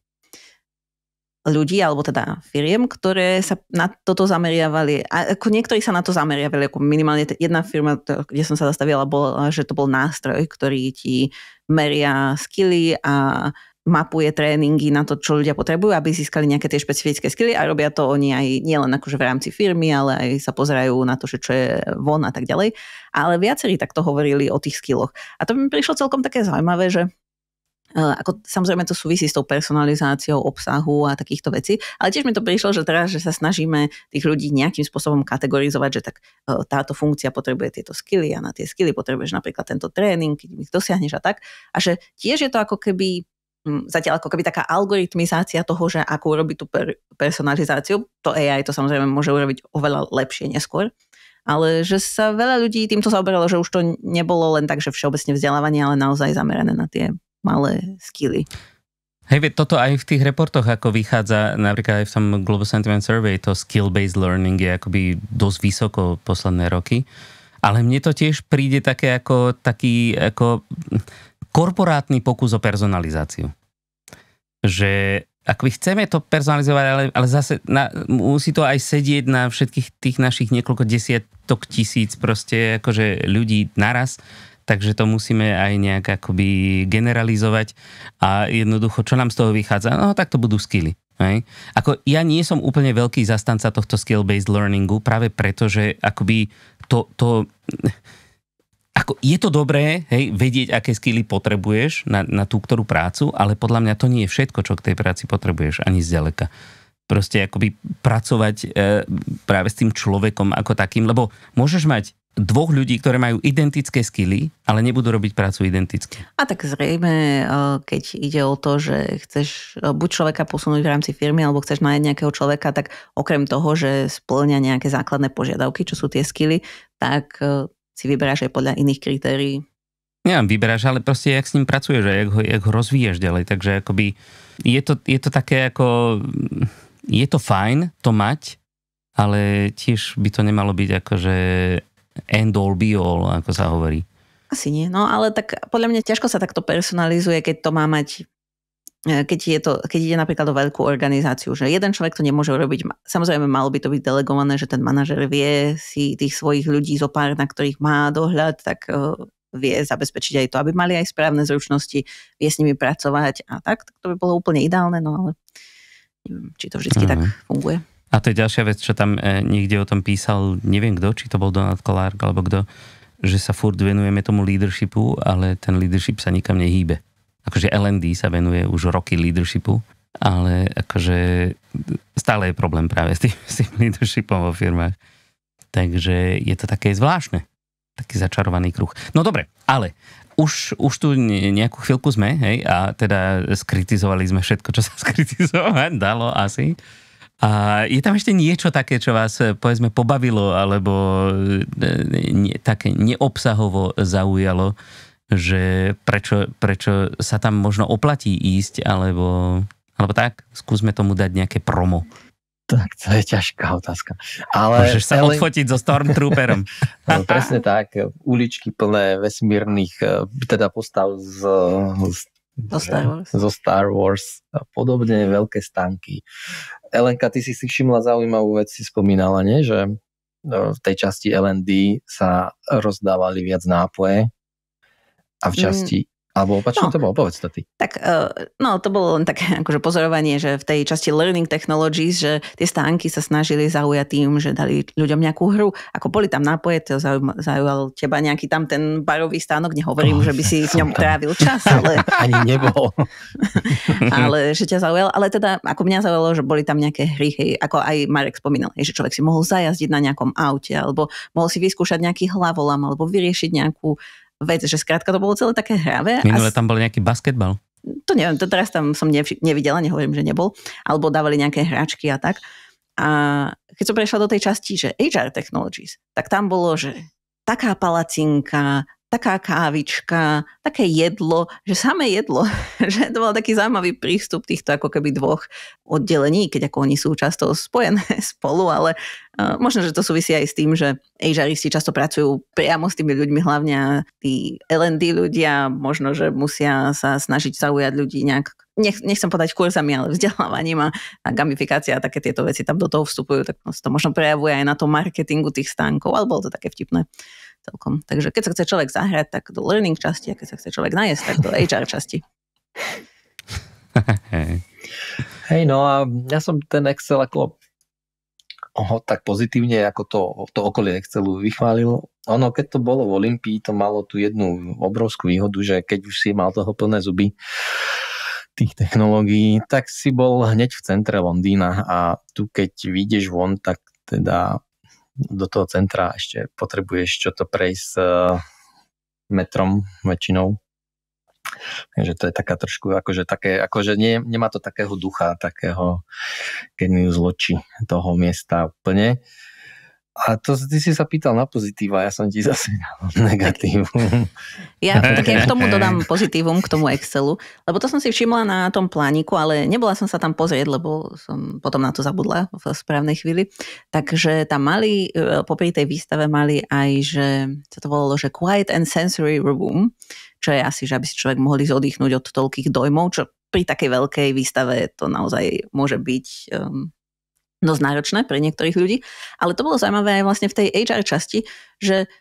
ľudí, alebo teda firiem, ktoré sa na toto zameriavali. A ako niektorí sa na to zameriavali, ako minimálne jedna firma, kde som sa zastavila, bola, že to bol nástroj, ktorý ti meria skily a mapuje tréningy na to, čo ľudia potrebujú, aby získali nejaké tie špecifické skily a robia to oni aj nielen akože v rámci firmy, ale aj sa pozerajú na to, že čo je von a tak ďalej. Ale viacerí takto hovorili o tých skilloch. A to mi prišlo celkom také zaujímavé, že Eh, ako, samozrejme to súvisí s tou personalizáciou obsahu a takýchto vecí, ale tiež mi to prišlo, že teraz, že sa snažíme tých ľudí nejakým spôsobom kategorizovať, že tak eh, táto funkcia potrebuje tieto skily a na tie skily potrebuješ napríklad tento tréning, keď ich dosiahneš a tak. A že tiež je to ako keby hm, zatiaľ ako keby taká algoritmizácia toho, že ako urobiť tú per- personalizáciu, to AI to samozrejme môže urobiť oveľa lepšie neskôr, ale že sa veľa ľudí týmto zaoberalo, že už to nebolo len tak, že všeobecne vzdelávanie, ale naozaj zamerané na tie malé skily. Hej, toto aj v tých reportoch, ako vychádza napríklad aj v tom Global Sentiment Survey, to skill-based learning je akoby dosť vysoko posledné roky. Ale mne to tiež príde také ako taký ako korporátny pokus o personalizáciu. Že ak chceme to personalizovať, ale, ale zase na, musí to aj sedieť na všetkých tých našich niekoľko desiatok tisíc proste akože ľudí naraz, takže to musíme aj nejak akoby generalizovať a jednoducho, čo nám z toho vychádza? No tak to budú skily. Hej. Ako ja nie som úplne veľký zastanca tohto skill-based learningu, práve preto, že akoby to, to ako je to dobré, hej, vedieť, aké skily potrebuješ na, na tú ktorú prácu, ale podľa mňa to nie je všetko, čo k tej práci potrebuješ, ani zďaleka. Proste akoby pracovať e, práve s tým človekom ako takým, lebo môžeš mať dvoch ľudí, ktoré majú identické skily, ale nebudú robiť prácu identicky. A tak zrejme, e, keď ide o to, že chceš e, buď človeka posunúť v rámci firmy, alebo chceš mať nejakého človeka, tak okrem toho, že splňa nejaké základné požiadavky, čo sú tie skily, tak e, si vyberáš aj podľa iných kritérií. Ja vyberáš, ale proste jak s ním pracuješ a jak ho, jak ho rozvíjaš ďalej. Takže akoby je to, je to také ako... Je to fajn to mať, ale tiež by to nemalo byť akože end all be all, ako sa hovorí. Asi nie, no ale tak podľa mňa ťažko sa takto personalizuje, keď to má mať e, keď, je to, keď ide napríklad o veľkú organizáciu, že jeden človek to nemôže robiť. Samozrejme, malo by to byť delegované, že ten manažer vie si tých svojich ľudí zo pár, na ktorých má dohľad, tak e, vie zabezpečiť aj to, aby mali aj správne zručnosti, vie s nimi pracovať a tak, tak to by bolo úplne ideálne, no ale neviem, či to vždy tak funguje. A to je ďalšia vec, čo tam e, niekde o tom písal, neviem kto, či to bol Donald Clark alebo kto, že sa furt venujeme tomu leadershipu, ale ten leadership sa nikam nehýbe. Akože LND sa venuje už roky leadershipu, ale akože stále je problém práve s tým, s tým leadershipom vo firmách. Takže je to také zvláštne. Taký začarovaný kruh. No dobre, ale už, už tu nejakú chvíľku sme, hej, a teda skritizovali sme všetko, čo sa skritizovať dalo asi. A je tam ešte niečo také, čo vás eh, povedzme pobavilo alebo eh, ne, také neobsahovo zaujalo, že prečo, prečo sa tam možno oplatí ísť alebo, alebo tak? Skúsme tomu dať nejaké promo. Tak to je ťažká otázka. Ale Môžeš sa Ellen... odfotiť so Stormtrooperom. no, presne tak. Uličky plné vesmírnych eh, teda postav z, z Star Wars. Zo Star Wars a podobne veľké stanky. Elenka, ty si si všimla zaujímavú vec, si spomínala, nie? že no, v tej časti LND sa rozdávali viac nápoje a v mm. časti mm. Alebo opačne no, to bolo, povedz to ty. Tak, e, no to bolo len také akože pozorovanie, že v tej časti Learning Technologies, že tie stánky sa snažili zaujať tým, že dali ľuďom nejakú hru. Ako boli tam nápoje, to zaujal teba nejaký tam ten barový stánok, nehovorím, oh, že by si v ňom trávil čas, ale... Ani nebol. ale že ťa zaujal, ale teda ako mňa zaujalo, že boli tam nejaké hry, hej, ako aj Marek spomínal, hej, že človek si mohol zajazdiť na nejakom aute, alebo mohol si vyskúšať nejaký hlavolam, alebo vyriešiť nejakú vec, že skrátka to bolo celé také hravé. Minule a... tam bol nejaký basketbal. To neviem, to teraz tam som nevidela, nehovorím, že nebol. Alebo dávali nejaké hráčky a tak. A keď som prešla do tej časti, že HR Technologies, tak tam bolo, že taká palacinka, taká kávička, také jedlo, že samé jedlo. že to bol taký zaujímavý prístup týchto ako keby dvoch oddelení, keď ako oni sú často spojené spolu, ale e, možno, že to súvisí aj s tým, že Asiaristi často pracujú priamo s tými ľuďmi, hlavne tí L&D ľudia, možno, že musia sa snažiť zaujať ľudí nejak nech, nechcem podať kurzami, ale vzdelávaním a, a gamifikácia a také tieto veci tam do toho vstupujú, tak to možno prejavuje aj na tom marketingu tých stánkov, ale bolo to také vtipné celkom. Takže keď sa chce človek zahrať, tak do learning časti a keď sa chce človek najesť, tak do HR časti. Hej, no a ja som ten Excel ako ho tak pozitívne, ako to, to okolie Excelu vychválilo. Ono, keď to bolo v Olympii, to malo tú jednu obrovskú výhodu, že keď už si mal toho plné zuby tých technológií, tak si bol hneď v centre Londýna a tu keď vyjdeš von, tak teda do toho centra ešte potrebuješ čo to prejsť s eh, metrom väčšinou. Takže to je taká trošku, akože, také, akože nie, nemá to takého ducha, takého mi zloči toho miesta úplne. A to ty si sa pýtal na pozitíva, ja som ti zase dal negatívum. Ja keď k tomu dodám pozitívum, k tomu Excelu, lebo to som si všimla na tom plániku, ale nebola som sa tam pozrieť, lebo som potom na to zabudla v správnej chvíli. Takže tam mali, e, popri tej výstave mali aj, že sa to volalo, že Quiet and Sensory Room, čo je asi, že aby si človek mohol ísť oddychnúť od toľkých dojmov, čo pri takej veľkej výstave to naozaj môže byť um, dosť náročné pre niektorých ľudí. Ale to bolo zaujímavé aj vlastne v tej HR časti, že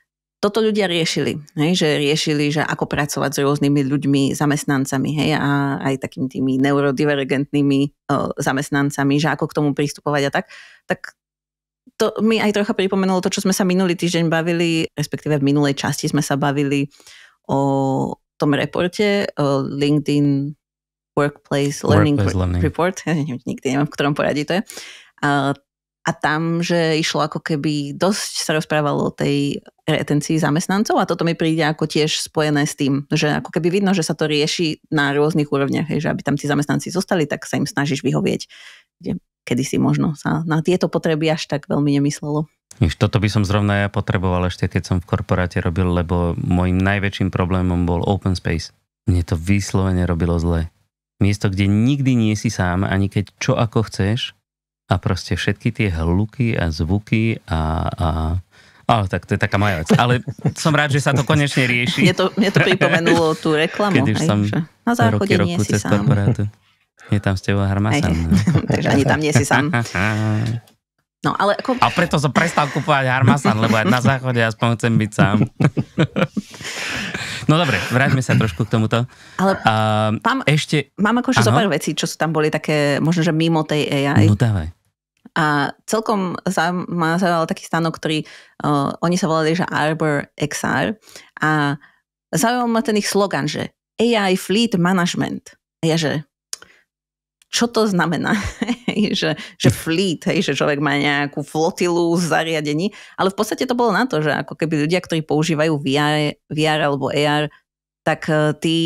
toto ľudia riešili, hej, že riešili, že ako pracovať s rôznymi ľuďmi, zamestnancami hej, a aj takými tými neurodivergentnými o, zamestnancami, že ako k tomu pristupovať a tak, tak to mi aj trocha pripomenulo to, čo sme sa minulý týždeň bavili, respektíve v minulej časti sme sa bavili o tom reporte o LinkedIn Workplace Learning, Workplace learning. Report, ja neviem, nikdy neviem, v ktorom poradí to je, a, a tam, že išlo ako keby, dosť sa rozprávalo o tej retencii zamestnancov a toto mi príde ako tiež spojené s tým, že ako keby vidno, že sa to rieši na rôznych úrovniach, hej, že aby tam tí zamestnanci zostali, tak sa im snažíš vyhovieť. Kedy si možno sa na tieto potreby až tak veľmi nemyslelo. Iž toto by som zrovna ja potreboval ešte, keď som v korporáte robil, lebo môjim najväčším problémom bol open space. Mne to vyslovene robilo zle. Miesto, kde nikdy nie si sám, ani keď čo ako chceš, a proste všetky tie hluky a zvuky a, a ale tak to je taká moja vec. Ale som rád, že sa to konečne rieši. Mne to, mne to pripomenulo tú reklamu. Keď už som na záchode roku, nie si sám. Korporátu. Je tam s tebou Harmasan. Takže ani tam nie si sám. No, ale ako... A preto som prestal kupovať Harmasan, lebo aj na záchode aspoň chcem byť sám. no dobre, vráťme sa trošku k tomuto. Ale uh, mám, ešte... mám akože zo pár vecí, čo sú tam boli také, možno, že mimo tej AI. No dávaj. A celkom za, ma zaujal taký stanok, ktorý, uh, oni sa volali, že Arbor XR a zaujal ma ten ich slogan, že AI Fleet Management. A ja, že čo to znamená, že, že fleet, hej, že človek má nejakú flotilu zariadení, ale v podstate to bolo na to, že ako keby ľudia, ktorí používajú VR, VR alebo AR, tak e, tí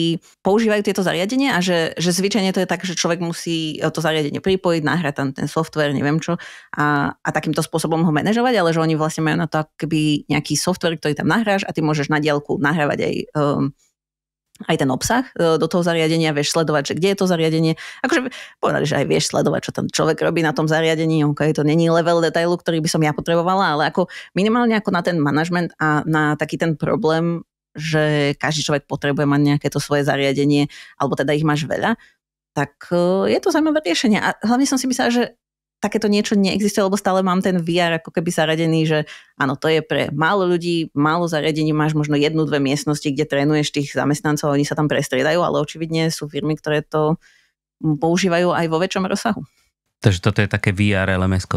používajú tieto zariadenie a že, že zvyčajne to je tak, že človek musí e, to zariadenie pripojiť, nahrať tam ten software, neviem čo, a, a takýmto spôsobom ho manažovať, ale že oni vlastne majú na to keby nejaký software, ktorý tam nahráš a ty môžeš na diálku nahrávať aj um, aj ten obsah e, do toho zariadenia, vieš sledovať, že kde je to zariadenie. Akože povedali, že aj vieš sledovať, čo tam človek robí na tom zariadení, ok, to není level detailu, ktorý by som ja potrebovala, ale ako minimálne ako na ten manažment a na taký ten problém, že každý človek potrebuje mať nejaké to svoje zariadenie, alebo teda ich máš veľa, tak e, je to zaujímavé riešenie. A hlavne som si myslela, že takéto niečo neexistuje, lebo stále mám ten VR ako keby zaradený, že áno, to je pre málo ľudí, málo zariadení, máš možno jednu, dve miestnosti, kde trénuješ tých zamestnancov, oni sa tam prestriedajú, ale očividne sú firmy, ktoré to používajú aj vo väčšom rozsahu. Takže toto je také VR lms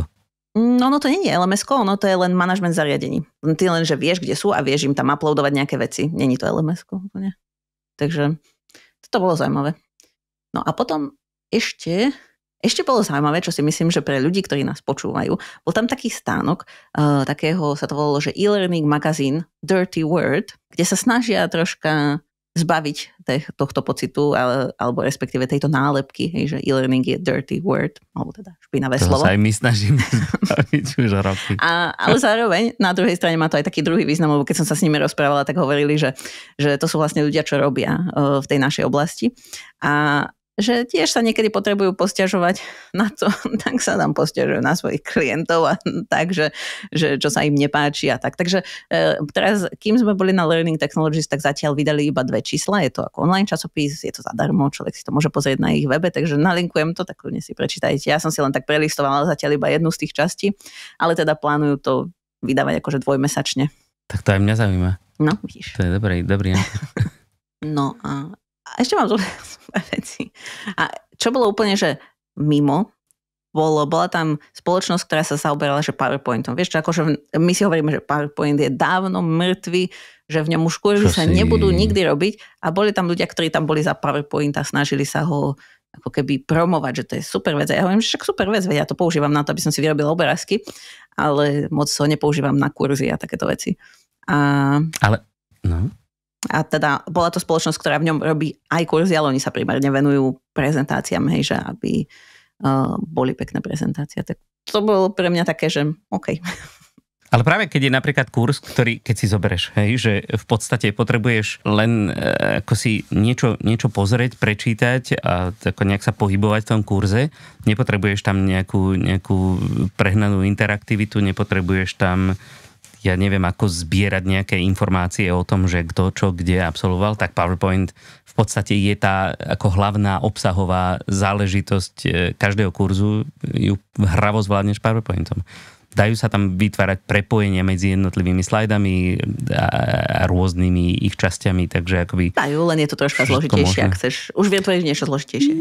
No, mm, ono to nie je lms ono to je len manažment zariadení. Ty len, že vieš, kde sú a vieš im tam uploadovať nejaké veci. Není to lms úplne. Takže to bolo zaujímavé. No a potom ešte ešte bolo zaujímavé, čo si myslím, že pre ľudí, ktorí nás počúvajú, bol tam taký stánok, uh, takého sa to volalo, že e-learning magazín Dirty Word, kde sa snažia troška zbaviť tohto pocitu, ale, alebo respektíve tejto nálepky, hej, že e-learning je dirty word, alebo teda špinavé to slovo. To sa aj my snažíme zbaviť už roky. A, ale zároveň na druhej strane má to aj taký druhý význam, lebo keď som sa s nimi rozprávala, tak hovorili, že, že to sú vlastne ľudia, čo robia uh, v tej našej oblasti. A, že tiež sa niekedy potrebujú posťažovať na to, tak sa tam posťažujú na svojich klientov a tak, že, že čo sa im nepáči a tak. Takže e, teraz, kým sme boli na Learning Technologies, tak zatiaľ vydali iba dve čísla, je to ako online časopis, je to zadarmo, človek si to môže pozrieť na ich webe, takže nalinkujem to, tak si prečítajte. Ja som si len tak prelistovala zatiaľ iba jednu z tých častí, ale teda plánujú to vydávať akože dvojmesačne. Tak to aj mňa zaujíma. No, vidíš. To je dobrý, dobrý. no a a ešte mám zaujímavé veci. A čo bolo úplne, že mimo, bolo, bola tam spoločnosť, ktorá sa zaoberala, že PowerPointom. Vieš, čo, akože my si hovoríme, že PowerPoint je dávno mŕtvy, že v ňom už kurzy sa si... nebudú nikdy robiť a boli tam ľudia, ktorí tam boli za PowerPoint a snažili sa ho ako keby promovať, že to je super vec. A ja hovorím, že však super vec, ja to používam na to, aby som si vyrobil obrázky, ale moc ho nepoužívam na kurzy a takéto veci. A... Ale, no a teda bola to spoločnosť, ktorá v ňom robí aj kurzy, ale oni sa primárne venujú prezentáciám, hej, že aby uh, boli pekné prezentácie. Tak to bolo pre mňa také, že OK. Ale práve keď je napríklad kurz, ktorý keď si zoberieš, hej, že v podstate potrebuješ len e, ako si niečo, niečo pozrieť, prečítať a tako nejak sa pohybovať v tom kurze, nepotrebuješ tam nejakú, nejakú prehnanú interaktivitu, nepotrebuješ tam ja neviem, ako zbierať nejaké informácie o tom, že kto čo kde absolvoval, tak PowerPoint v podstate je tá ako hlavná obsahová záležitosť e, každého kurzu, ju hravo zvládneš PowerPointom. Dajú sa tam vytvárať prepojenia medzi jednotlivými slajdami a, rôznymi ich časťami, takže akoby... Dajú, len je to troška zložitejšie, ak chceš. Už viem je niečo zložitejšie.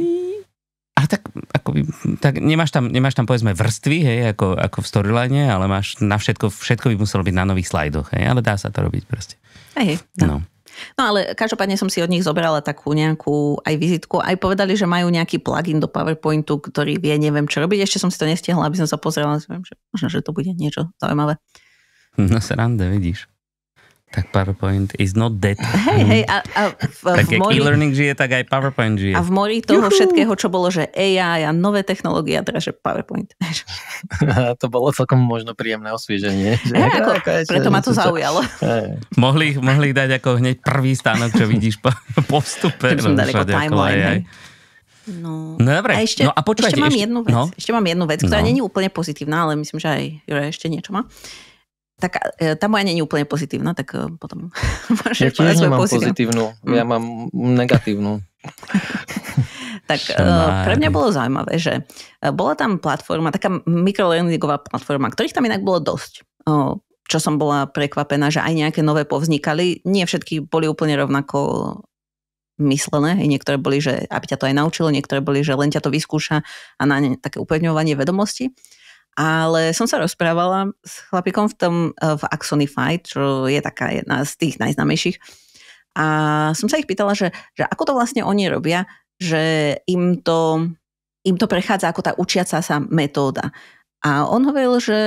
A tak akoby tak nemáš tam, nemáš tam povedzme vrstvy, hej, ako, ako v storyline, ale máš na všetko, všetko by muselo byť na nových slajdoch, hej, ale dá sa to robiť proste. Hej, no. no. No ale každopádne som si od nich zobrala takú nejakú aj vizitku. Aj povedali, že majú nejaký plugin do PowerPointu, ktorý vie, neviem čo robiť. Ešte som si to nestihla, aby som sa pozrela. Viem, že možno, že to bude niečo zaujímavé. No sa rande, vidíš tak PowerPoint is not dead. Hej, hej, a, a v, tak v mori, e-learning žije, tak aj PowerPoint žije. A v mori toho Juhu. všetkého, čo bolo, že AI a nové technológie a teda, že PowerPoint. to bolo celkom možno príjemné osvieženie. Že? Hey, ako, ako, preto ma to zaujalo. Hey. Mohli, ich, mohli ich dať ako hneď prvý stánok, čo vidíš po, po vstupe. som dali ako No. no dobre. A ešte, no a počúvajte, ešte, mám ešte, jednu no? vec, no? ešte mám jednu vec, ktorá no. není úplne pozitívna, ale myslím, že aj Jura ešte niečo má. Uh, tak tá moja nie je úplne pozitívna, tak e, potom môžeš ja povedať svoju pozitívnu. Mm. Ja mám negatívnu. tak Šamár. E, pre mňa bolo zaujímavé, že e, bola tam platforma, taká mikrolearningová platforma, ktorých tam inak bolo dosť. Čo som bola prekvapená, že aj nejaké nové povznikali. Nie všetky boli úplne rovnako myslené. Niektoré boli, že aby ťa to aj naučilo, niektoré boli, že len ťa to vyskúša a na ne také upevňovanie vedomostí ale som sa rozprávala s chlapikom v tom eh, v Axonify, čo je taká jedna z tých najznamejších. A som sa ich pýtala, že, že ako to vlastne oni robia, že im to, im to prechádza ako tá učiaca sa metóda. A on hovoril, že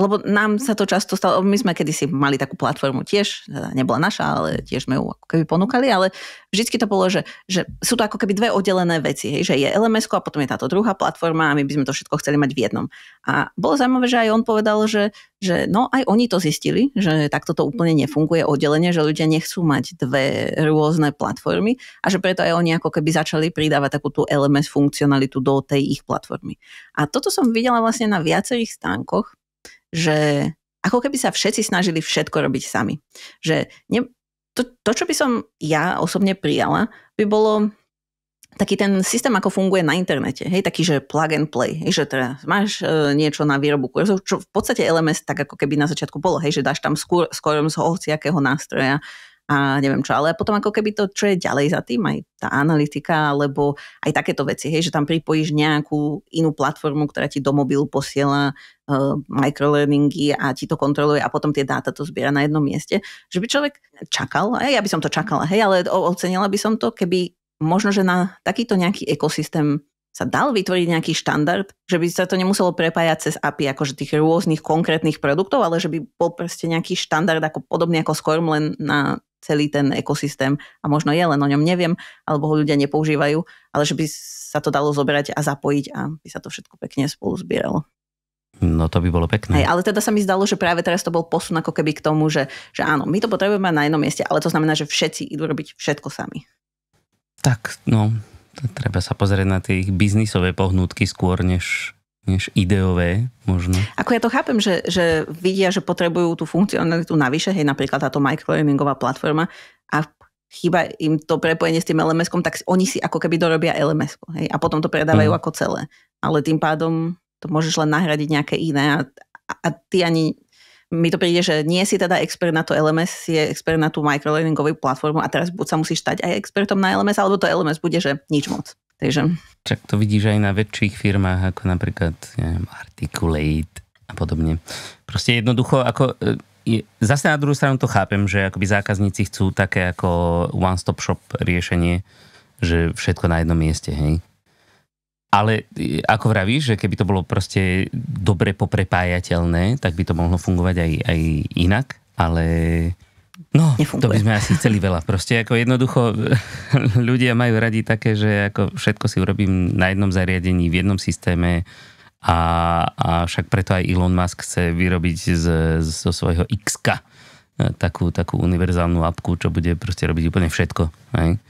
lebo nám sa to často stalo, my sme kedysi mali takú platformu tiež, teda nebola naša, ale tiež sme ju ako keby ponúkali, ale vždycky to bolo, že, že sú to ako keby dve oddelené veci, hej, že je lms a potom je táto druhá platforma a my by sme to všetko chceli mať v jednom. A bolo zaujímavé, že aj on povedal, že, že no aj oni to zistili, že takto to úplne nefunguje oddelenie, že ľudia nechcú mať dve rôzne platformy a že preto aj oni ako keby začali pridávať takú tú LMS funkcionalitu do tej ich platformy. A toto som videla vlastne na viacerých stánkoch, že ako keby sa všetci snažili všetko robiť sami. Že ne, to, to, čo by som ja osobne prijala, by bolo taký ten systém, ako funguje na internete, hej, taký, že plug and play, hej, že teraz máš e, niečo na výrobu kurzov, čo v podstate LMS tak ako keby na začiatku bolo, hej, že dáš tam skôr, skôr z hociakého nástroja a neviem čo. Ale potom ako keby to, čo je ďalej za tým, aj tá analytika, alebo aj takéto veci, hej, že tam pripojíš nejakú inú platformu, ktorá ti do mobilu posiela uh, microlearningy a ti to kontroluje a potom tie dáta to zbiera na jednom mieste. Že by človek čakal, A ja by som to čakala, hej, ale ocenila by som to, keby možno, že na takýto nejaký ekosystém sa dal vytvoriť nejaký štandard, že by sa to nemuselo prepájať cez API akože tých rôznych konkrétnych produktov, ale že by bol proste nejaký štandard ako podobný ako SCORM len na celý ten ekosystém a možno je, len o ňom neviem, alebo ho ľudia nepoužívajú, ale že by sa to dalo zobrať a zapojiť a by sa to všetko pekne spolu zbieralo. No to by bolo pekné. Hej, ale teda sa mi zdalo, že práve teraz to bol posun ako keby k tomu, že, že áno, my to potrebujeme na jednom mieste, ale to znamená, že všetci idú robiť všetko sami. Tak, no, treba sa pozrieť na tie biznisové pohnútky skôr, než než ideové možno. Ako ja to chápem, že, že vidia, že potrebujú tú funkcionalitu navyše, hej, napríklad táto microlearningová platforma a chýba im to prepojenie s tým lms tak oni si ako keby dorobia LMS, hej, a potom to predávajú mm. ako celé. Ale tým pádom to môžeš len nahradiť nejaké iné a, a, a ty ani mi to príde, že nie si teda expert na to LMS, si je expert na tú microlearningovú platformu a teraz buď sa musíš stať aj expertom na LMS, alebo to LMS bude, že nič moc. Takže... Čak to vidíš aj na väčších firmách, ako napríklad neviem, Articulate a podobne. Proste jednoducho, ako e, zase na druhú stranu to chápem, že akoby zákazníci chcú také ako one-stop shop riešenie, že všetko na jednom mieste, hej. Ale e, ako vravíš, že keby to bolo proste dobre poprepájateľné, tak by to mohlo fungovať aj, aj inak, ale No, nefunguje. to by sme asi chceli veľa. Proste ako jednoducho ľudia majú radi také, že ako všetko si urobím na jednom zariadení, v jednom systéme a, a však preto aj Elon Musk chce vyrobiť z, zo svojho x e, takú, takú univerzálnu apku, čo bude proste robiť úplne všetko. Hej?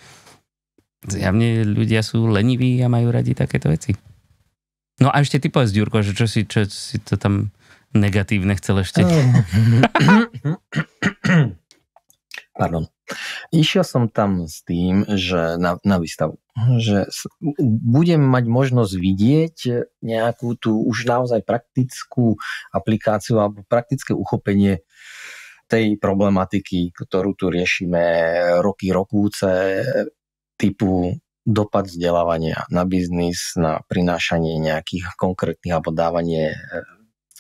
Zjavne ľudia sú leniví a majú radi takéto veci. No a ešte ty povedz, Ďurko, že čo si, čo si to tam negatívne chcel ešte. Ehm. Pardon. Išiel som tam s tým, že na, na výstavu, že budem mať možnosť vidieť nejakú tú už naozaj praktickú aplikáciu alebo praktické uchopenie tej problematiky, ktorú tu riešime roky rokúce, typu dopad vzdelávania na biznis, na prinášanie nejakých konkrétnych alebo dávanie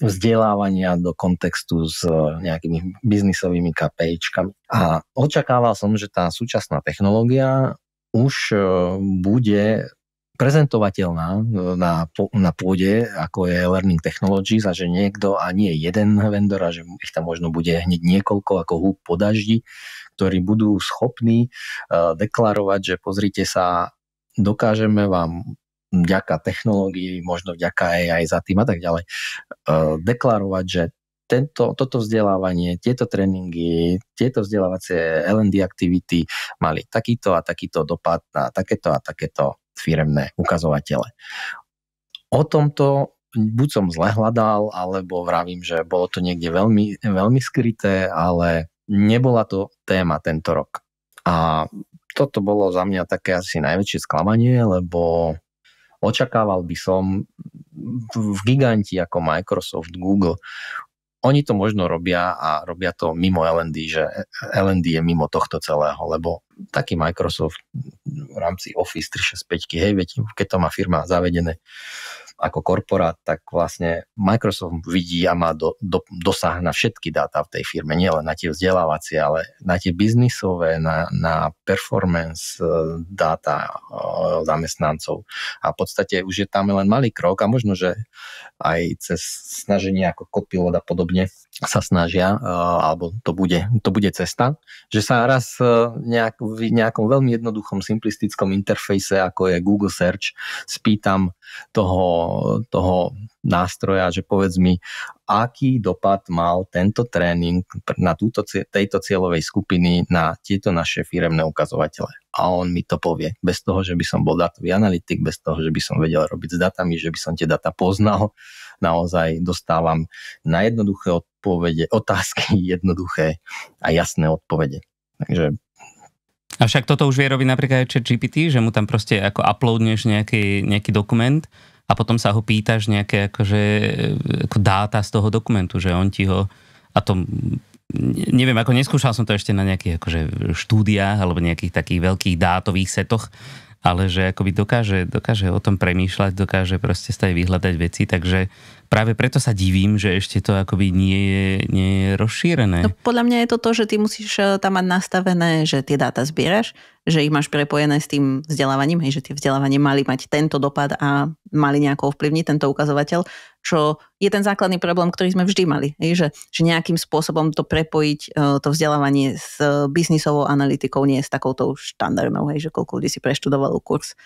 vzdelávania do kontextu s e, nejakými biznisovými KPIčkami. A očakával som, že tá súčasná technológia už e, bude prezentovateľná e, na, na pôde, ako je Learning Technologies a že niekto a nie jeden vendor a že ich tam možno bude hneď niekoľko ako húb po daždi, ktorí budú schopní deklarovať, že pozrite sa, dokážeme vám vďaka technológii, možno vďaka aj za tým a tak ďalej, eh, deklarovať, že tento, toto vzdelávanie, tieto tréningy, tieto vzdelávacie L&D aktivity mali takýto a takýto dopad na takéto a takéto firemné ukazovatele. O tomto buď som zle hľadal, alebo vravím, že bolo to niekde veľmi, veľmi skryté, ale nebola to téma tento rok. A toto bolo za mňa také asi najväčšie sklamanie, lebo Očakával by som v giganti ako Microsoft, Google, oni to možno robia a robia to mimo LND, že LND je mimo tohto celého, lebo taký Microsoft v rámci Office 365, hej, viete, keď to má firma zavedené, ako korporát, tak vlastne Microsoft vidí a má do, do, dosah na všetky dáta v tej firme, nielen na tie vzdelávacie, ale na tie biznisové, na, na performance e, dáta e, zamestnancov. A v podstate už je tam len malý krok a možno, že aj cez snaženie ako copilot a podobne sa snažia, e, alebo to bude, to bude cesta, že sa raz nejak, v nejakom veľmi jednoduchom, simplistickom interfejse, ako je Google Search, spýtam toho toho nástroja, že povedz mi, aký dopad mal tento tréning na túto, tejto cieľovej skupiny na tieto naše firemné ukazovatele. A on mi to povie. Bez toho, že by som bol datový analytik, bez toho, že by som vedel robiť s datami, že by som tie data poznal, naozaj dostávam na jednoduché odpovede, otázky jednoduché a jasné odpovede. Takže a však toto už vie robiť napríklad aj GPT, že mu tam proste ako uploadneš nejaký, nejaký dokument a potom sa ho pýtaš nejaké akože, ako dáta z toho dokumentu, že on ti ho a to neviem, ako neskúšal som to ešte na nejakých akože štúdiách alebo nejakých takých veľkých dátových setoch, ale že akoby dokáže, dokáže o tom premýšľať, dokáže proste stále vyhľadať veci, takže práve preto sa divím, že ešte to akoby nie je, nie je rozšírené. No, podľa mňa je to to, že ty musíš e, tam mať nastavené, že tie dáta zbieraš, že ich máš prepojené s tým vzdelávaním, hej, že tie vzdelávanie mali mať tento dopad a mali nejako ovplyvniť tento ukazovateľ, čo je ten základný problém, ktorý sme vždy mali, hej, že, že nejakým spôsobom to prepojiť e, to vzdelávanie s e, biznisovou analytikou nie s takouto štandardnou, hej, že koľko ľudí si preštudovalo kurz.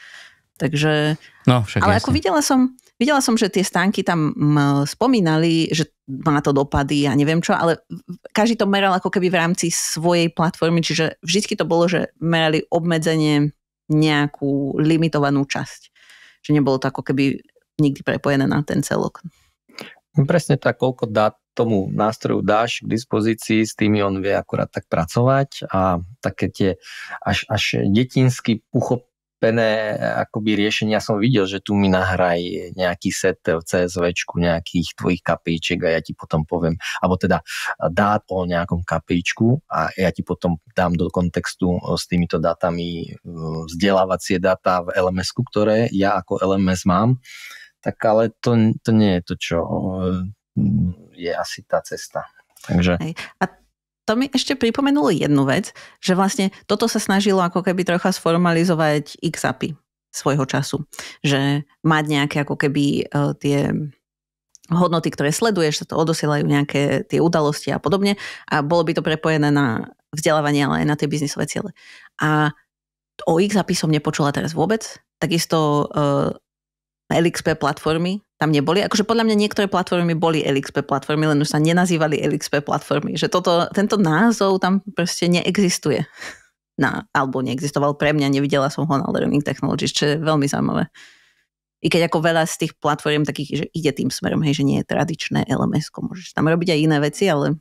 Takže, no, však ale jasne. ako videla som, Videla som, že tie stánky tam spomínali, že má to dopady a ja neviem čo, ale každý to meral ako keby v rámci svojej platformy, čiže vždy to bolo, že merali obmedzenie nejakú limitovanú časť. Že nebolo to ako keby nikdy prepojené na ten celok. Presne tak, koľko dát tomu nástroju dáš k dispozícii, s tými on vie akurát tak pracovať a také tie až, až detinsky uchop, prekopené e, akoby riešenia som videl, že tu mi nahraj nejaký set v CSVčku nejakých tvojich kapíček a ja ti potom poviem, alebo teda e, dát o nejakom kapíčku a ja ti potom dám do kontextu e, s týmito datami vzdelávacie dáta v lms ktoré ja ako LMS mám, tak ale to, to nie je to, čo je asi tá cesta. Takže... Hej. A to mi ešte pripomenulo jednu vec, že vlastne toto sa snažilo ako keby trocha sformalizovať XAPI svojho času. Že mať nejaké ako keby uh, tie hodnoty, ktoré sleduješ, sa to odosielajú nejaké tie udalosti a podobne a bolo by to prepojené na vzdelávanie, ale aj na tie biznisové ciele. A o XAPI som nepočula teraz vôbec. Takisto uh, LXP platformy tam neboli. Akože podľa mňa niektoré platformy boli LXP platformy, len už sa nenazývali LXP platformy. Že toto, tento názov tam proste neexistuje. Na, alebo neexistoval pre mňa, nevidela som ho na Learning Technologies, čo je veľmi zaujímavé. I keď ako veľa z tých platform takých, že ide tým smerom, hej, že nie je tradičné LMS, môžeš tam robiť aj iné veci, ale...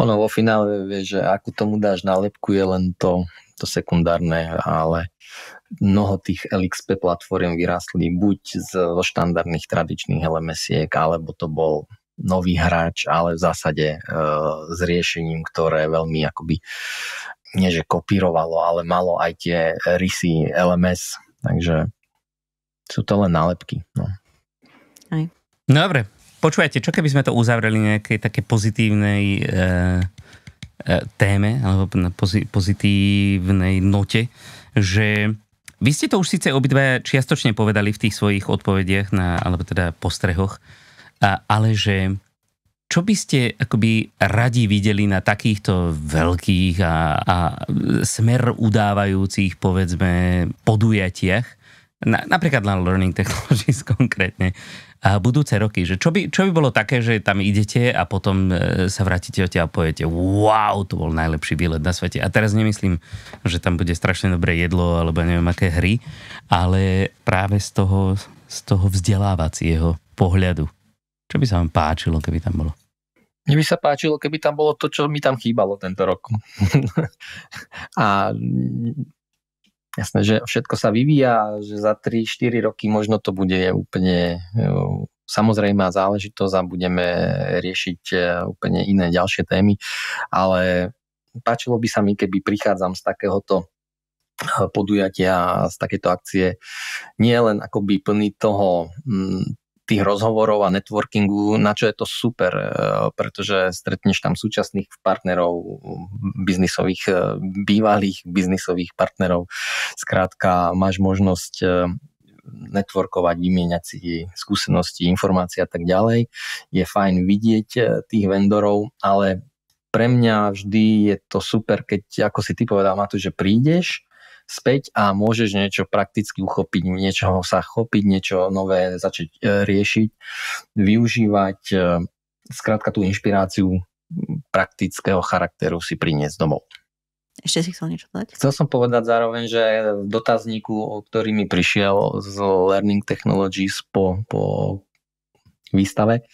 Ono vo finále vie, že ako tomu dáš nálepku, je len to, to sekundárne, ale mnoho tých LXP platform vyrástli buď z štandardných tradičných lms alebo to bol nový hráč, ale v zásade e, s riešením, ktoré veľmi akoby nie že kopírovalo, ale malo aj tie rysy LMS, takže sú to len nálepky. No. Aj. No dobre, počúvajte, čo keby sme to uzavreli nejakej také pozitívnej e, e, téme, alebo na pozitívnej note, že vy ste to už síce obidve čiastočne povedali v tých svojich odpovediach, na, alebo teda postrehoch, a, ale že čo by ste akoby radi videli na takýchto veľkých a, a smer udávajúcich, povedzme, podujatiach, na, napríklad na Learning Technologies konkrétne, budúce roky, že čo by, čo by bolo také, že tam idete a potom e, sa vrátite od a poviete. wow, to bol najlepší výlet na svete. A teraz nemyslím, že tam bude strašne dobré jedlo alebo neviem aké hry, ale práve z toho, z toho vzdelávacieho pohľadu. Čo by sa vám páčilo, keby tam bolo? Mne by sa páčilo, keby tam bolo to, čo mi tam chýbalo tento rok. a Jasné, že všetko sa vyvíja, že za 3-4 roky možno to bude úplne e, samozrejme záležitosť a budeme riešiť e, úplne iné ďalšie témy, ale páčilo by sa mi, keby prichádzam z takéhoto e, podujatia, z takéto akcie nie len akoby plný toho tých rozhovorov a networkingu, na čo je to super, e, pretože stretneš tam súčasných partnerov, biznisových, e, bývalých biznisových partnerov. Skrátka, máš možnosť e, networkovať, vymieňať si skúsenosti, informácie a tak ďalej. Je fajn vidieť tých vendorov, ale pre mňa vždy je to super, keď, ako si ty povedal, Matúš, že prídeš späť a môžeš niečo prakticky uchopiť, niečo sa chopiť, niečo nové začať e, riešiť, využívať zkrátka e, tú inšpiráciu praktického charakteru si priniesť domov. Ešte si chcel niečo dodať? Chcel som povedať zároveň, že v dotazníku, ktorý mi prišiel z Learning Technologies po, po výstave,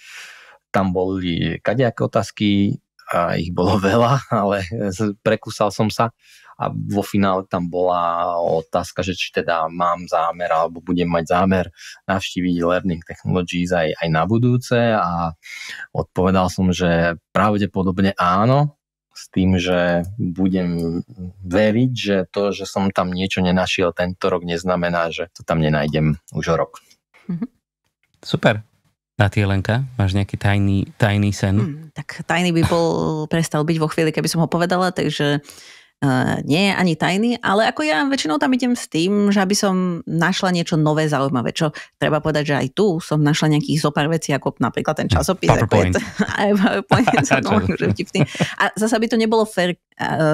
tam boli kadejaké otázky, a ich bolo veľa, ale e, prekúsal som sa a vo finále tam bola otázka, že či teda mám zámer alebo budem mať zámer navštíviť Learning Technologies aj, aj na budúce a odpovedal som, že pravdepodobne áno, s tým, že budem veriť, že to, že som tam niečo nenašiel tento rok, neznamená, že to tam nenájdem už o rok. Mhm. Super. A ty, Lenka, máš nejaký tajný, tajný sen? Hmm, tak tajný by bol, prestal byť vo chvíli, keby som ho povedala, takže Uh, nie je ani tajný, ale ako ja väčšinou tam idem s tým, že aby som našla niečo nové zaujímavé, čo treba povedať, že aj tu som našla nejakých zopár vecí, ako napríklad ten hm, časopis. PowerPoint. Ako je to, A zase by to nebolo fér, eh,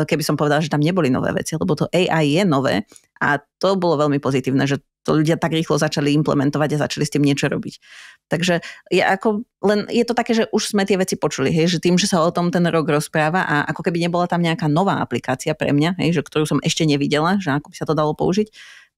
keby som povedala, že tam neboli nové veci, lebo to AI je nové, a to bolo veľmi pozitívne, že to ľudia tak rýchlo začali implementovať a začali s tým niečo robiť. Takže je, ako, len, je to také, že už sme tie veci počuli, hej, že tým, že sa o tom ten rok rozpráva a ako keby nebola tam nejaká nová aplikácia pre mňa, hej, že, ktorú som ešte nevidela, že ako by sa to dalo použiť,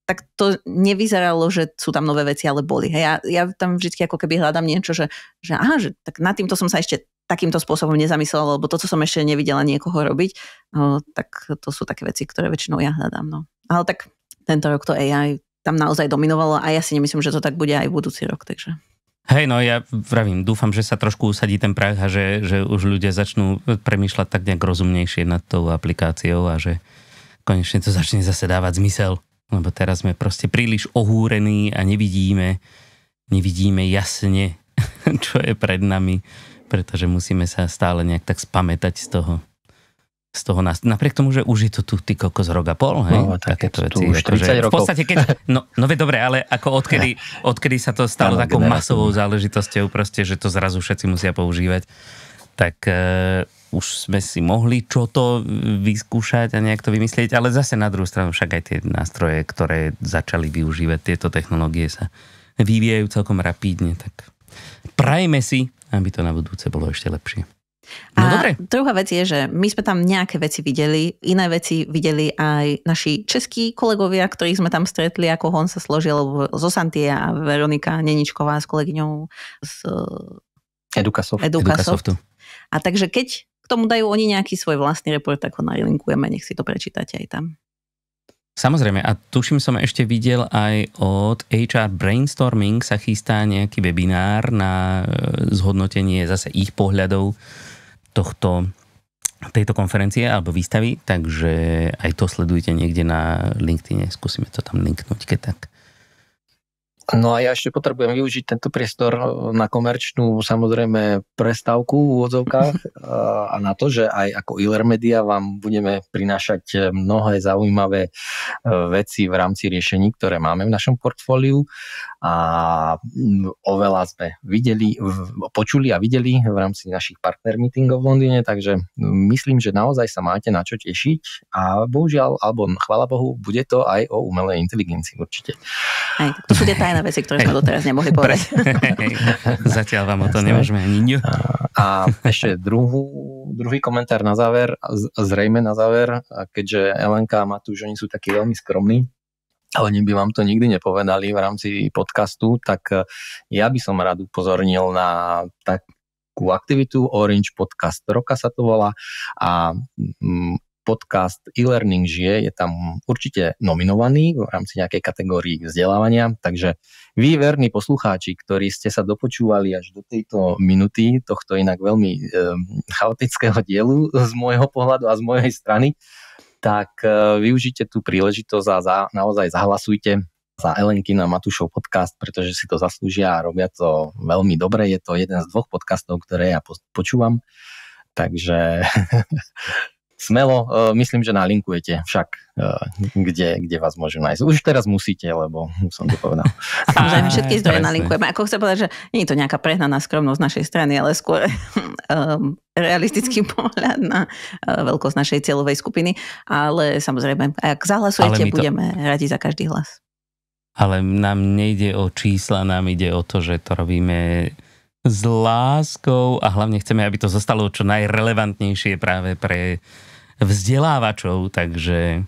tak to nevyzeralo, že sú tam nové veci, ale boli. Hej, ja, ja tam vždy ako keby hľadám niečo, že, že aha, že tak nad týmto som sa ešte takýmto spôsobom nezamyslela, lebo to, čo som ešte nevidela niekoho robiť, no, tak to sú také veci, ktoré väčšinou ja hľadám. No. Ale tak tento rok to AI tam naozaj dominovalo a ja si nemyslím, že to tak bude aj budúci rok, takže... Hej, no ja vravím, dúfam, že sa trošku usadí ten prach a že, že už ľudia začnú premýšľať tak nejak rozumnejšie nad tou aplikáciou a že konečne to začne zase dávať zmysel, lebo teraz sme proste príliš ohúrení a nevidíme, nevidíme jasne, čo je pred nami, pretože musíme sa stále nejak tak spamätať z toho, z toho nás. Napriek tomu, že už je to tu ty kokos rok a pol, hej? No, tak to tu už 30 rokov. V podstate, keď, no, no dobre, ale ako odkedy, odkedy sa to stalo ano, takou generácia. masovou záležitosťou, proste, že to zrazu všetci musia používať, tak e, už sme si mohli čo to vyskúšať a nejak to vymyslieť, ale zase na druhú stranu však aj tie nástroje, ktoré začali využívať tieto technológie sa vyvíjajú celkom rapídne, tak prajme si, aby to na budúce bolo ešte lepšie. No, a dobre. druhá vec je, že my sme tam nejaké veci videli, iné veci videli aj naši českí kolegovia, ktorých sme tam stretli, ako Hon sa složil zo Santia a Veronika Neničková s kolegyňou z eh, Edukasoft. Edukasoft. A takže keď k tomu dajú oni nejaký svoj vlastný report, tak ho narilinkujeme, nech si to prečítate aj tam. Samozrejme, a tuším som ešte videl aj od HR Brainstorming sa chystá nejaký webinár na eh, zhodnotenie zase ich pohľadov tohto tejto konferencie alebo výstavy, takže aj to sledujte niekde na LinkedIne, skúsime to tam linknúť, keď tak. No a ja ešte potrebujem využiť tento priestor eh, na komerčnú samozrejme prestávku v úvodzovkách eh, a na to, že aj ako Iler Media vám budeme prinášať eh, mnohé zaujímavé veci v rámci riešení, ktoré máme v našom portfóliu a mm, oveľa sme videli, počuli a videli v rámci našich partner meetingov v Londýne, takže mm, myslím, že naozaj sa máte na čo tešiť a bohužiaľ, alebo chvala Bohu, bude to aj o umelej inteligencii určite. Aj, to na veci, ktoré sme doteraz nemohli povedať. Zatiaľ vám o to nemôžeme ani A ešte druhú, druhý komentár na záver, zrejme na záver, keďže Elenka a Matúš, oni sú takí veľmi skromní, ale by vám to nikdy nepovedali v rámci podcastu, tak e, ja by som rád upozornil na takú aktivitu Orange Podcast Roka sa to volá a podcast e-learning žije, je tam určite nominovaný v rámci nejakej kategórii vzdelávania, takže vy, verní poslucháči, ktorí ste sa dopočúvali až do tejto minuty, tohto inak veľmi e, chaotického dielu z môjho pohľadu a z mojej strany, tak e, využite tú príležitosť a za, naozaj zahlasujte za Elenky na Matúšov podcast, pretože si to zaslúžia a robia to veľmi dobre. Je to jeden z dvoch podcastov, ktoré ja počúvam. Takže smelo, e, myslím, že nalinkujete však, e, kde, kde vás môžu nájsť. Už teraz musíte, lebo som to povedal. Samozrejme, všetky zdroje nalinkujeme. Ako chcem povedať, že nie je to nejaká prehnaná skromnosť našej strany, ale skôr um, realistický pohľad na veľkosť našej cieľovej skupiny. Ale samozrejme, ak zahlasujete, to... budeme radi za každý hlas. Ale nám nejde o čísla, nám ide o to, že to robíme s láskou a hlavne chceme, aby to zostalo čo najrelevantnejšie práve pre vzdelávačov, takže,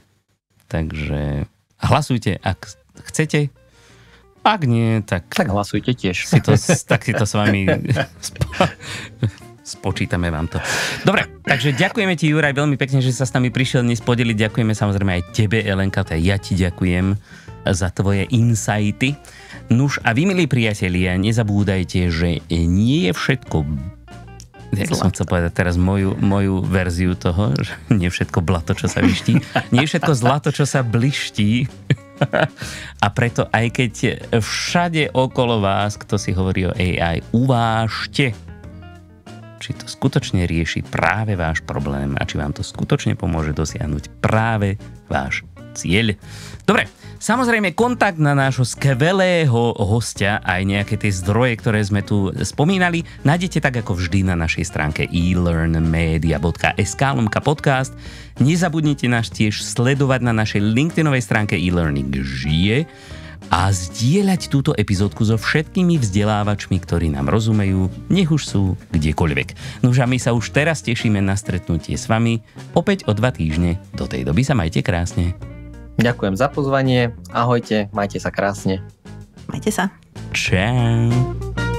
takže hlasujte, ak chcete, ak nie, tak... Tak hlasujte tiež. Si to, tak si to s vami spo, spočítame vám to. Dobre, takže ďakujeme ti, Juraj, veľmi pekne, že sa s nami prišiel dnes podeliť. Ďakujeme samozrejme aj tebe, Elenka, ja ti ďakujem za tvoje insighty. Nuž a vy, milí priatelia, nezabúdajte, že nie je všetko Ja som chcel povedať teraz moju, moju verziu toho, že nie všetko blato, čo sa vyští, nie všetko zlato, čo sa bliští. A preto aj keď všade okolo vás, kto si hovorí o AI, uvážte, či to skutočne rieši práve váš problém a či vám to skutočne pomôže dosiahnuť práve váš cieľ. Dobre, Samozrejme, kontakt na nášho skvelého hostia aj nejaké tie zdroje, ktoré sme tu spomínali, nájdete tak ako vždy na našej stránke elearnmedia.sk lomka podcast. Nezabudnite nás tiež sledovať na našej LinkedInovej stránke e-learning žije a zdieľať túto epizódku so všetkými vzdelávačmi, ktorí nám rozumejú, nech už sú kdekoľvek. Nož a my sa už teraz tešíme na stretnutie s vami opäť o dva týždne. Do tej doby sa majte krásne. Ďakujem za pozvanie, ahojte, majte sa krásne. Majte sa. Čau.